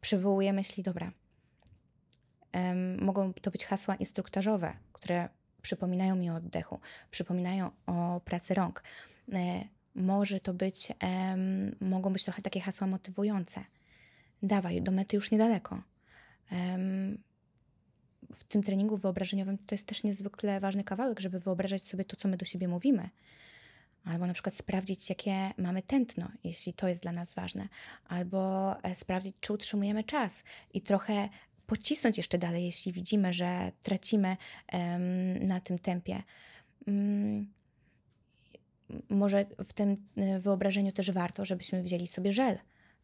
S2: Przywołuję myśli, dobra. Um, mogą to być hasła instruktażowe, które przypominają mi o oddechu, przypominają o pracy rąk. E, może to być, um, mogą być trochę takie hasła motywujące. Dawaj, do mety już niedaleko. Um, w tym treningu wyobrażeniowym to jest też niezwykle ważny kawałek, żeby wyobrażać sobie to, co my do siebie mówimy. Albo na przykład sprawdzić, jakie mamy tętno, jeśli to jest dla nas ważne, albo e, sprawdzić, czy utrzymujemy czas i trochę pocisnąć jeszcze dalej, jeśli widzimy, że tracimy um, na tym tempie. Um, może w tym e, wyobrażeniu też warto, żebyśmy wzięli sobie żel,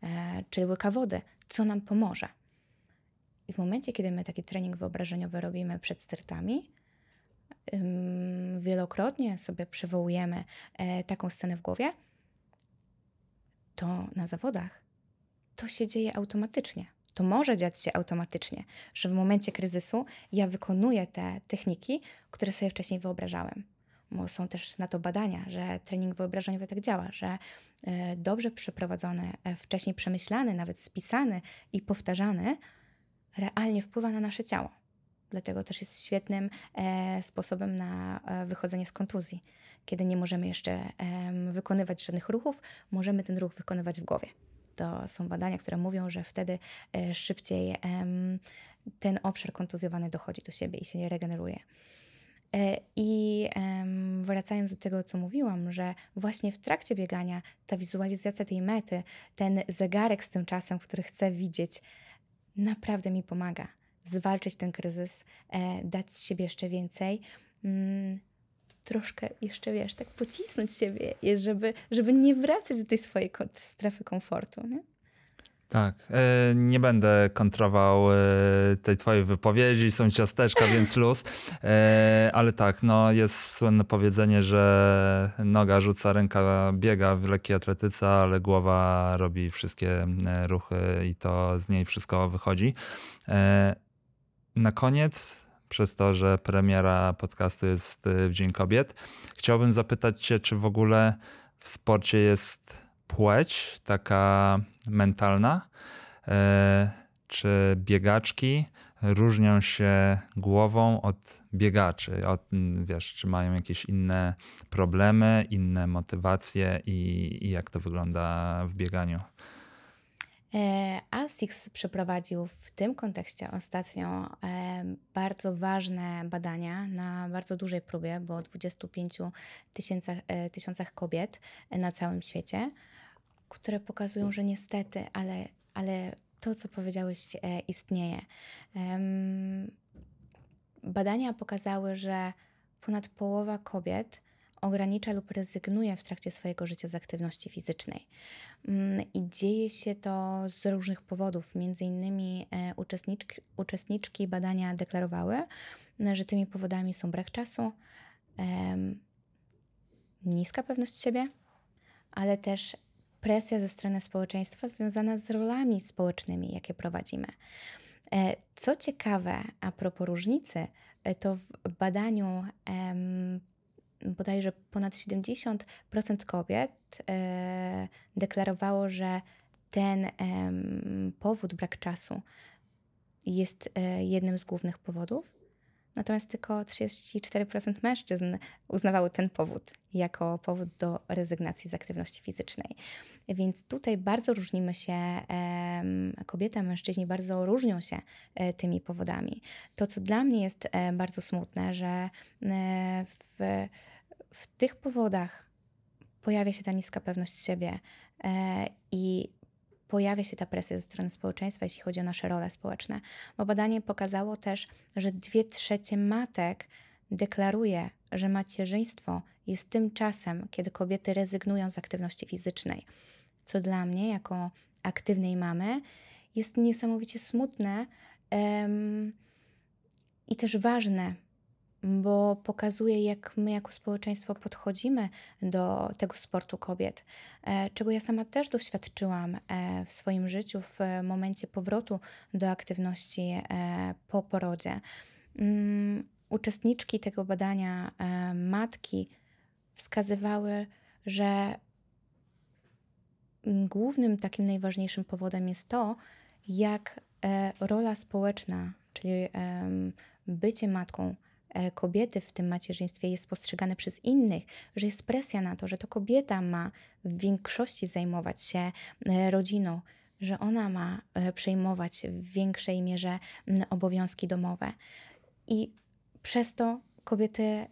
S2: e, czyli łyka wody, co nam pomoże. I w momencie, kiedy my taki trening wyobrażeniowy robimy przed startami, wielokrotnie sobie przywołujemy e, taką scenę w głowie, to na zawodach to się dzieje automatycznie. To może dziać się automatycznie, że w momencie kryzysu ja wykonuję te techniki, które sobie wcześniej wyobrażałem. Bo są też na to badania, że trening wyobrażeniowy tak działa, że e, dobrze przeprowadzony, e, wcześniej przemyślany, nawet spisany i powtarzany realnie wpływa na nasze ciało. Dlatego też jest świetnym e, sposobem na e, wychodzenie z kontuzji. Kiedy nie możemy jeszcze e, wykonywać żadnych ruchów, możemy ten ruch wykonywać w głowie. To są badania, które mówią, że wtedy e, szybciej ten obszar kontuzjowany dochodzi do siebie i się regeneruje. E, I wracając do tego, co mówiłam, że właśnie w trakcie biegania ta wizualizacja tej mety, ten zegarek z tym czasem, który chcę widzieć, naprawdę mi pomaga zwalczyć ten kryzys, e, dać z siebie jeszcze więcej. Mm, troszkę jeszcze, wiesz, tak pocisnąć siebie, żeby, żeby nie wracać do tej swojej strefy komfortu. Nie?
S1: Tak, e, nie będę kontrował e, tej twojej wypowiedzi, są ciasteczka, więc luz, e, ale tak, no jest słynne powiedzenie, że noga rzuca, ręka biega w lekkiej atletyce, ale głowa robi wszystkie ruchy i to z niej wszystko wychodzi. Na koniec przez to, że premiera podcastu jest w Dzień Kobiet. Chciałbym zapytać Cię, czy w ogóle w sporcie jest płeć taka mentalna. E, czy biegaczki różnią się głową od biegaczy? Od, wiesz, czy mają jakieś inne problemy, inne motywacje i, i jak to wygląda w bieganiu?
S2: E, ASICS przeprowadził w tym kontekście ostatnio e, bardzo ważne badania na bardzo dużej próbie, bo 25 tysiącach, tysiącach kobiet na całym świecie które pokazują, mm. że niestety, ale, ale to, co powiedziałeś, e, istnieje. Um, badania pokazały, że ponad połowa kobiet ogranicza lub rezygnuje w trakcie swojego życia z aktywności fizycznej. Mm, I dzieje się to z różnych powodów. Między innymi e, uczestniczki, uczestniczki badania deklarowały, że tymi powodami są brak czasu, niska pewność siebie, ale też presja ze strony społeczeństwa związana z rolami społecznymi, jakie prowadzimy. E, co ciekawe, a propos różnicy, e, to w badaniu em, bodajże ponad 70% kobiet e, deklarowało, że ten em, powód, brak czasu jest e, jednym z głównych powodów, Natomiast tylko 34% mężczyzn uznawało ten powód jako powód do rezygnacji z aktywności fizycznej. Więc tutaj bardzo różnimy się, kobieta, mężczyźni bardzo różnią się e, tymi powodami. To, co dla mnie jest e, bardzo smutne, że e, w, w tych powodach pojawia się ta niska pewność siebie i pojawia się ta presja ze strony społeczeństwa, jeśli chodzi o nasze role społeczne. Bo badanie pokazało też, że dwie trzecie matek deklaruje, że macierzyństwo jest tym czasem, kiedy kobiety rezygnują z aktywności fizycznej. Co dla mnie, jako aktywnej mamy, jest niesamowicie smutne um, i też ważne, bo pokazuje, jak my jako społeczeństwo podchodzimy do tego sportu kobiet, e, czego ja sama też doświadczyłam e, w swoim życiu w momencie powrotu do aktywności e, po porodzie. Mm, uczestniczki tego badania, matki, wskazywały, że mm, głównym takim najważniejszym powodem jest to, jak rola społeczna, czyli bycie matką, E, kobiety w tym macierzyństwie jest postrzegane przez innych, że jest presja na to, że to kobieta ma w większości zajmować się e, rodziną, że ona ma e, przejmować w większej mierze obowiązki domowe. I przez to kobiety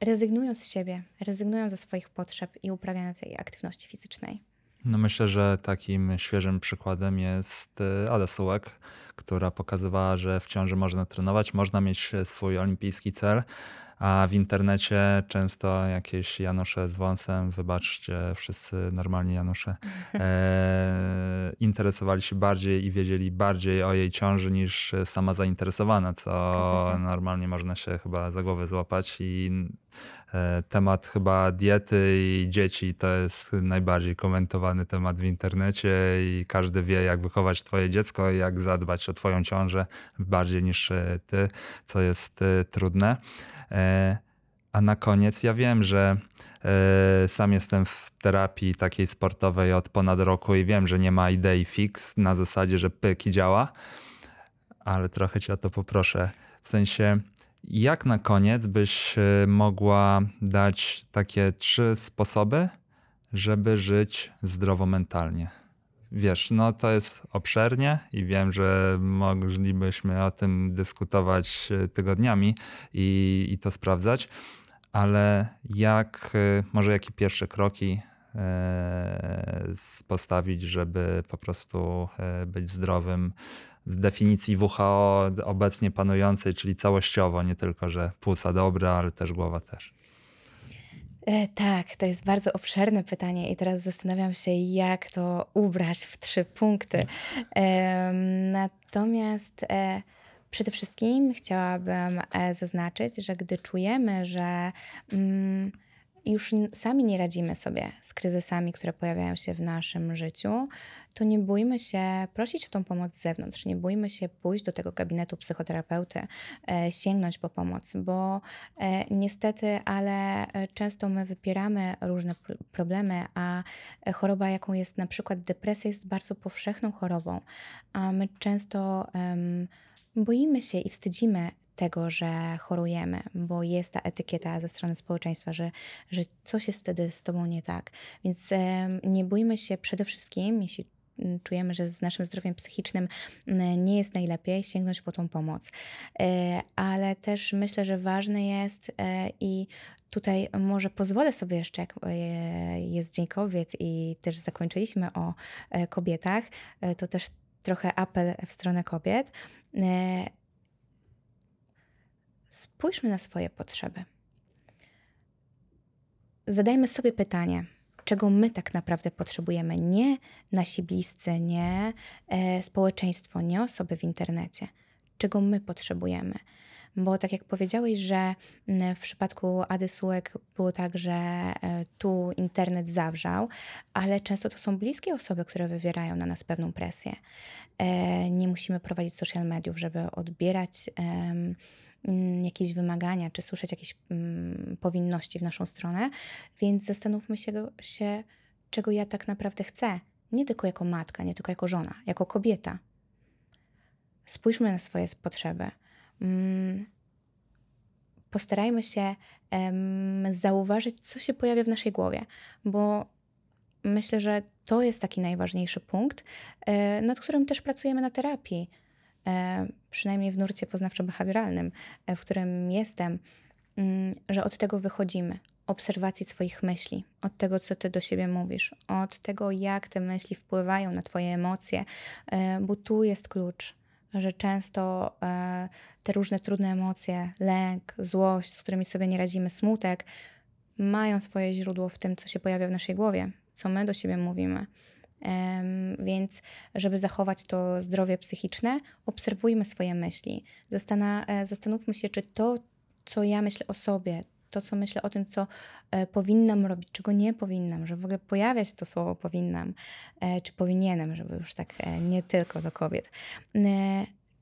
S2: rezygnują z siebie, rezygnują ze swoich potrzeb i uprawiania tej aktywności fizycznej.
S1: No myślę, że takim świeżym przykładem jest Ada Sułek, która pokazywała, że w ciąży można trenować, można mieć e, swój olimpijski cel, a w internecie często jakieś Janusze z wąsem, wybaczcie wszyscy normalni Janusze, e, interesowali się bardziej i wiedzieli bardziej o jej ciąży niż e, sama zainteresowana, co normalnie można się chyba za głowę złapać i e, temat chyba diety i dzieci to jest najbardziej komentowany temat w internecie i każdy wie jak wychować twoje dziecko i jak zadbać twoją ciążę bardziej niż e, ty, co jest e, trudne. E, a na koniec ja wiem, że sam jestem w terapii takiej sportowej od ponad roku i wiem, że nie ma idei fix na zasadzie, że pyk działa, ale trochę cię o to poproszę. W sensie, jak na koniec byś mogła dać takie trzy sposoby, żeby żyć zdrowo mentalnie? wiesz, no to jest obszernie i wiem, że moglibyśmy o tym dyskutować e, tygodniami i, i to sprawdzać, ale jak, e, może jakie pierwsze kroki e, postawić, żeby po prostu być zdrowym w definicji WHO obecnie panującej, czyli całościowo, nie tylko, że płuca dobra, ale też głowa też.
S2: E, tak, to jest bardzo obszerne pytanie i teraz zastanawiam się, jak to ubrać w trzy punkty. Tak. Natomiast e, przede wszystkim chciałabym e, zaznaczyć, że gdy czujemy, że mm, już sami nie radzimy sobie z kryzysami, które pojawiają się w naszym życiu, to nie bójmy się prosić o tą pomoc z zewnątrz, nie bójmy się pójść do tego gabinetu psychoterapeuty, e, sięgnąć po pomoc, bo e, niestety, ale e, często my wypieramy różne problemy, a choroba, jaką jest na przykład depresja, jest bardzo powszechną chorobą, a my często. Um, boimy się i wstydzimy tego, że chorujemy, bo jest ta etykieta ze strony społeczeństwa, że, że coś jest wtedy z tobą nie tak. Więc nie bójmy się przede wszystkim, jeśli mm, czujemy, że z naszym zdrowiem psychicznym mm, nie jest najlepiej, sięgnąć po tą pomoc. E, ale też myślę, że ważne jest e, i tutaj może pozwolę sobie jeszcze, jak e, jest Dzień Kobiet i też zakończyliśmy o kobietach, to też trochę apel w stronę kobiet Spójrzmy na swoje potrzeby. Zadajmy sobie pytanie, czego my tak naprawdę potrzebujemy, nie nasi bliscy, nie e, społeczeństwo, nie osoby w internecie, czego my potrzebujemy. Bo tak jak powiedziałeś, że w przypadku Ady było tak, że e, tu internet zawrzał, ale często to są bliskie osoby, które wywierają na nas pewną presję. E, nie musimy prowadzić social mediów, żeby odbierać. Mm, jakieś wymagania, czy słyszeć jakieś mm, powinności w naszą stronę, więc zastanówmy się, się, czego ja tak naprawdę chcę. Nie tylko jako matka, nie tylko jako żona, jako kobieta. Spójrzmy na swoje potrzeby. Mm, postarajmy się zauważyć, co się pojawia w naszej głowie, bo myślę, że to jest taki najważniejszy punkt, e, nad którym też pracujemy na terapii. E, przynajmniej w nurcie poznawczo-behawioralnym, e, w którym jestem, mm, że od tego wychodzimy. Obserwacji Twoich myśli, od tego, co Ty do siebie mówisz, od tego, jak te myśli wpływają na Twoje emocje, e, bo tu jest klucz, że często te różne trudne emocje, lęk, złość, z którymi sobie nie radzimy, smutek, mają swoje źródło w tym, co się pojawia w naszej głowie, co my do siebie mówimy. Więc, żeby zachować to zdrowie psychiczne, obserwujmy swoje myśli. E, zastanówmy się, czy to, co ja myślę o sobie, to, co myślę o tym, co e, powinnam robić, czego nie powinnam, że w ogóle pojawia się to słowo powinnam, e, czy powinienem, żeby już tak nie tylko do kobiet.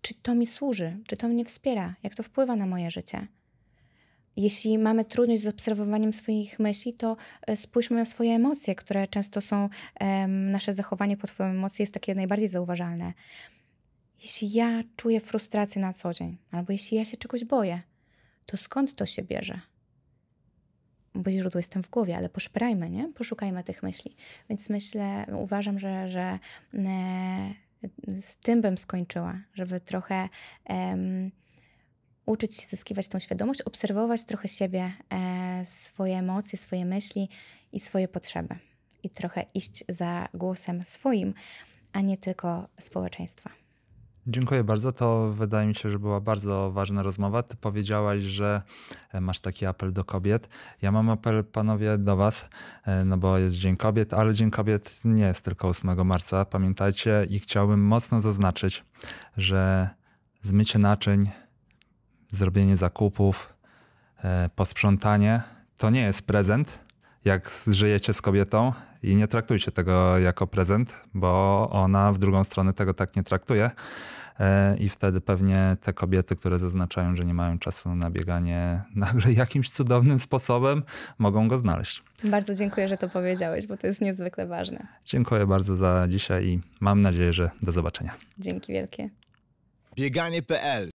S2: Czy to mi służy, czy to mnie wspiera, jak to wpływa na moje życie? jeśli mamy trudność z obserwowaniem swoich myśli, to e, spójrzmy na swoje emocje, które często są, nasze zachowanie pod wpływem emocji jest takie najbardziej zauważalne. Jeśli ja czuję frustrację na co dzień, albo jeśli ja się czegoś boję, to skąd to się bierze? Bo źródło jestem w głowie, ale poszperajmy, nie? Poszukajmy tych myśli. Więc myślę, uważam, że, że e, z tym bym skończyła, żeby trochę em, uczyć się zyskiwać tą świadomość, obserwować trochę siebie, e, swoje emocje, swoje myśli i swoje potrzeby. I trochę iść za głosem swoim, a nie tylko społeczeństwa.
S1: Dziękuję bardzo. To wydaje mi się, że była bardzo ważna rozmowa. Ty powiedziałaś, że e, masz taki apel do kobiet. Ja mam apel, panowie, do was, e, no bo jest Dzień Kobiet, ale Dzień Kobiet nie jest tylko 8 marca. Pamiętajcie i chciałbym mocno zaznaczyć, że zmycie naczyń zrobienie zakupów, e, posprzątanie. To nie jest prezent, jak żyjecie z kobietą i nie traktujcie tego jako prezent, bo ona w drugą stronę tego tak nie traktuje. E, I wtedy pewnie te kobiety, które zaznaczają, że nie mają czasu na bieganie, nagle jakimś cudownym sposobem mogą go znaleźć.
S2: Bardzo dziękuję, że to powiedziałeś, bo to jest niezwykle ważne.
S1: Dziękuję bardzo za dzisiaj i mam nadzieję, że do zobaczenia.
S2: Dzięki wielkie. Bieganie.pl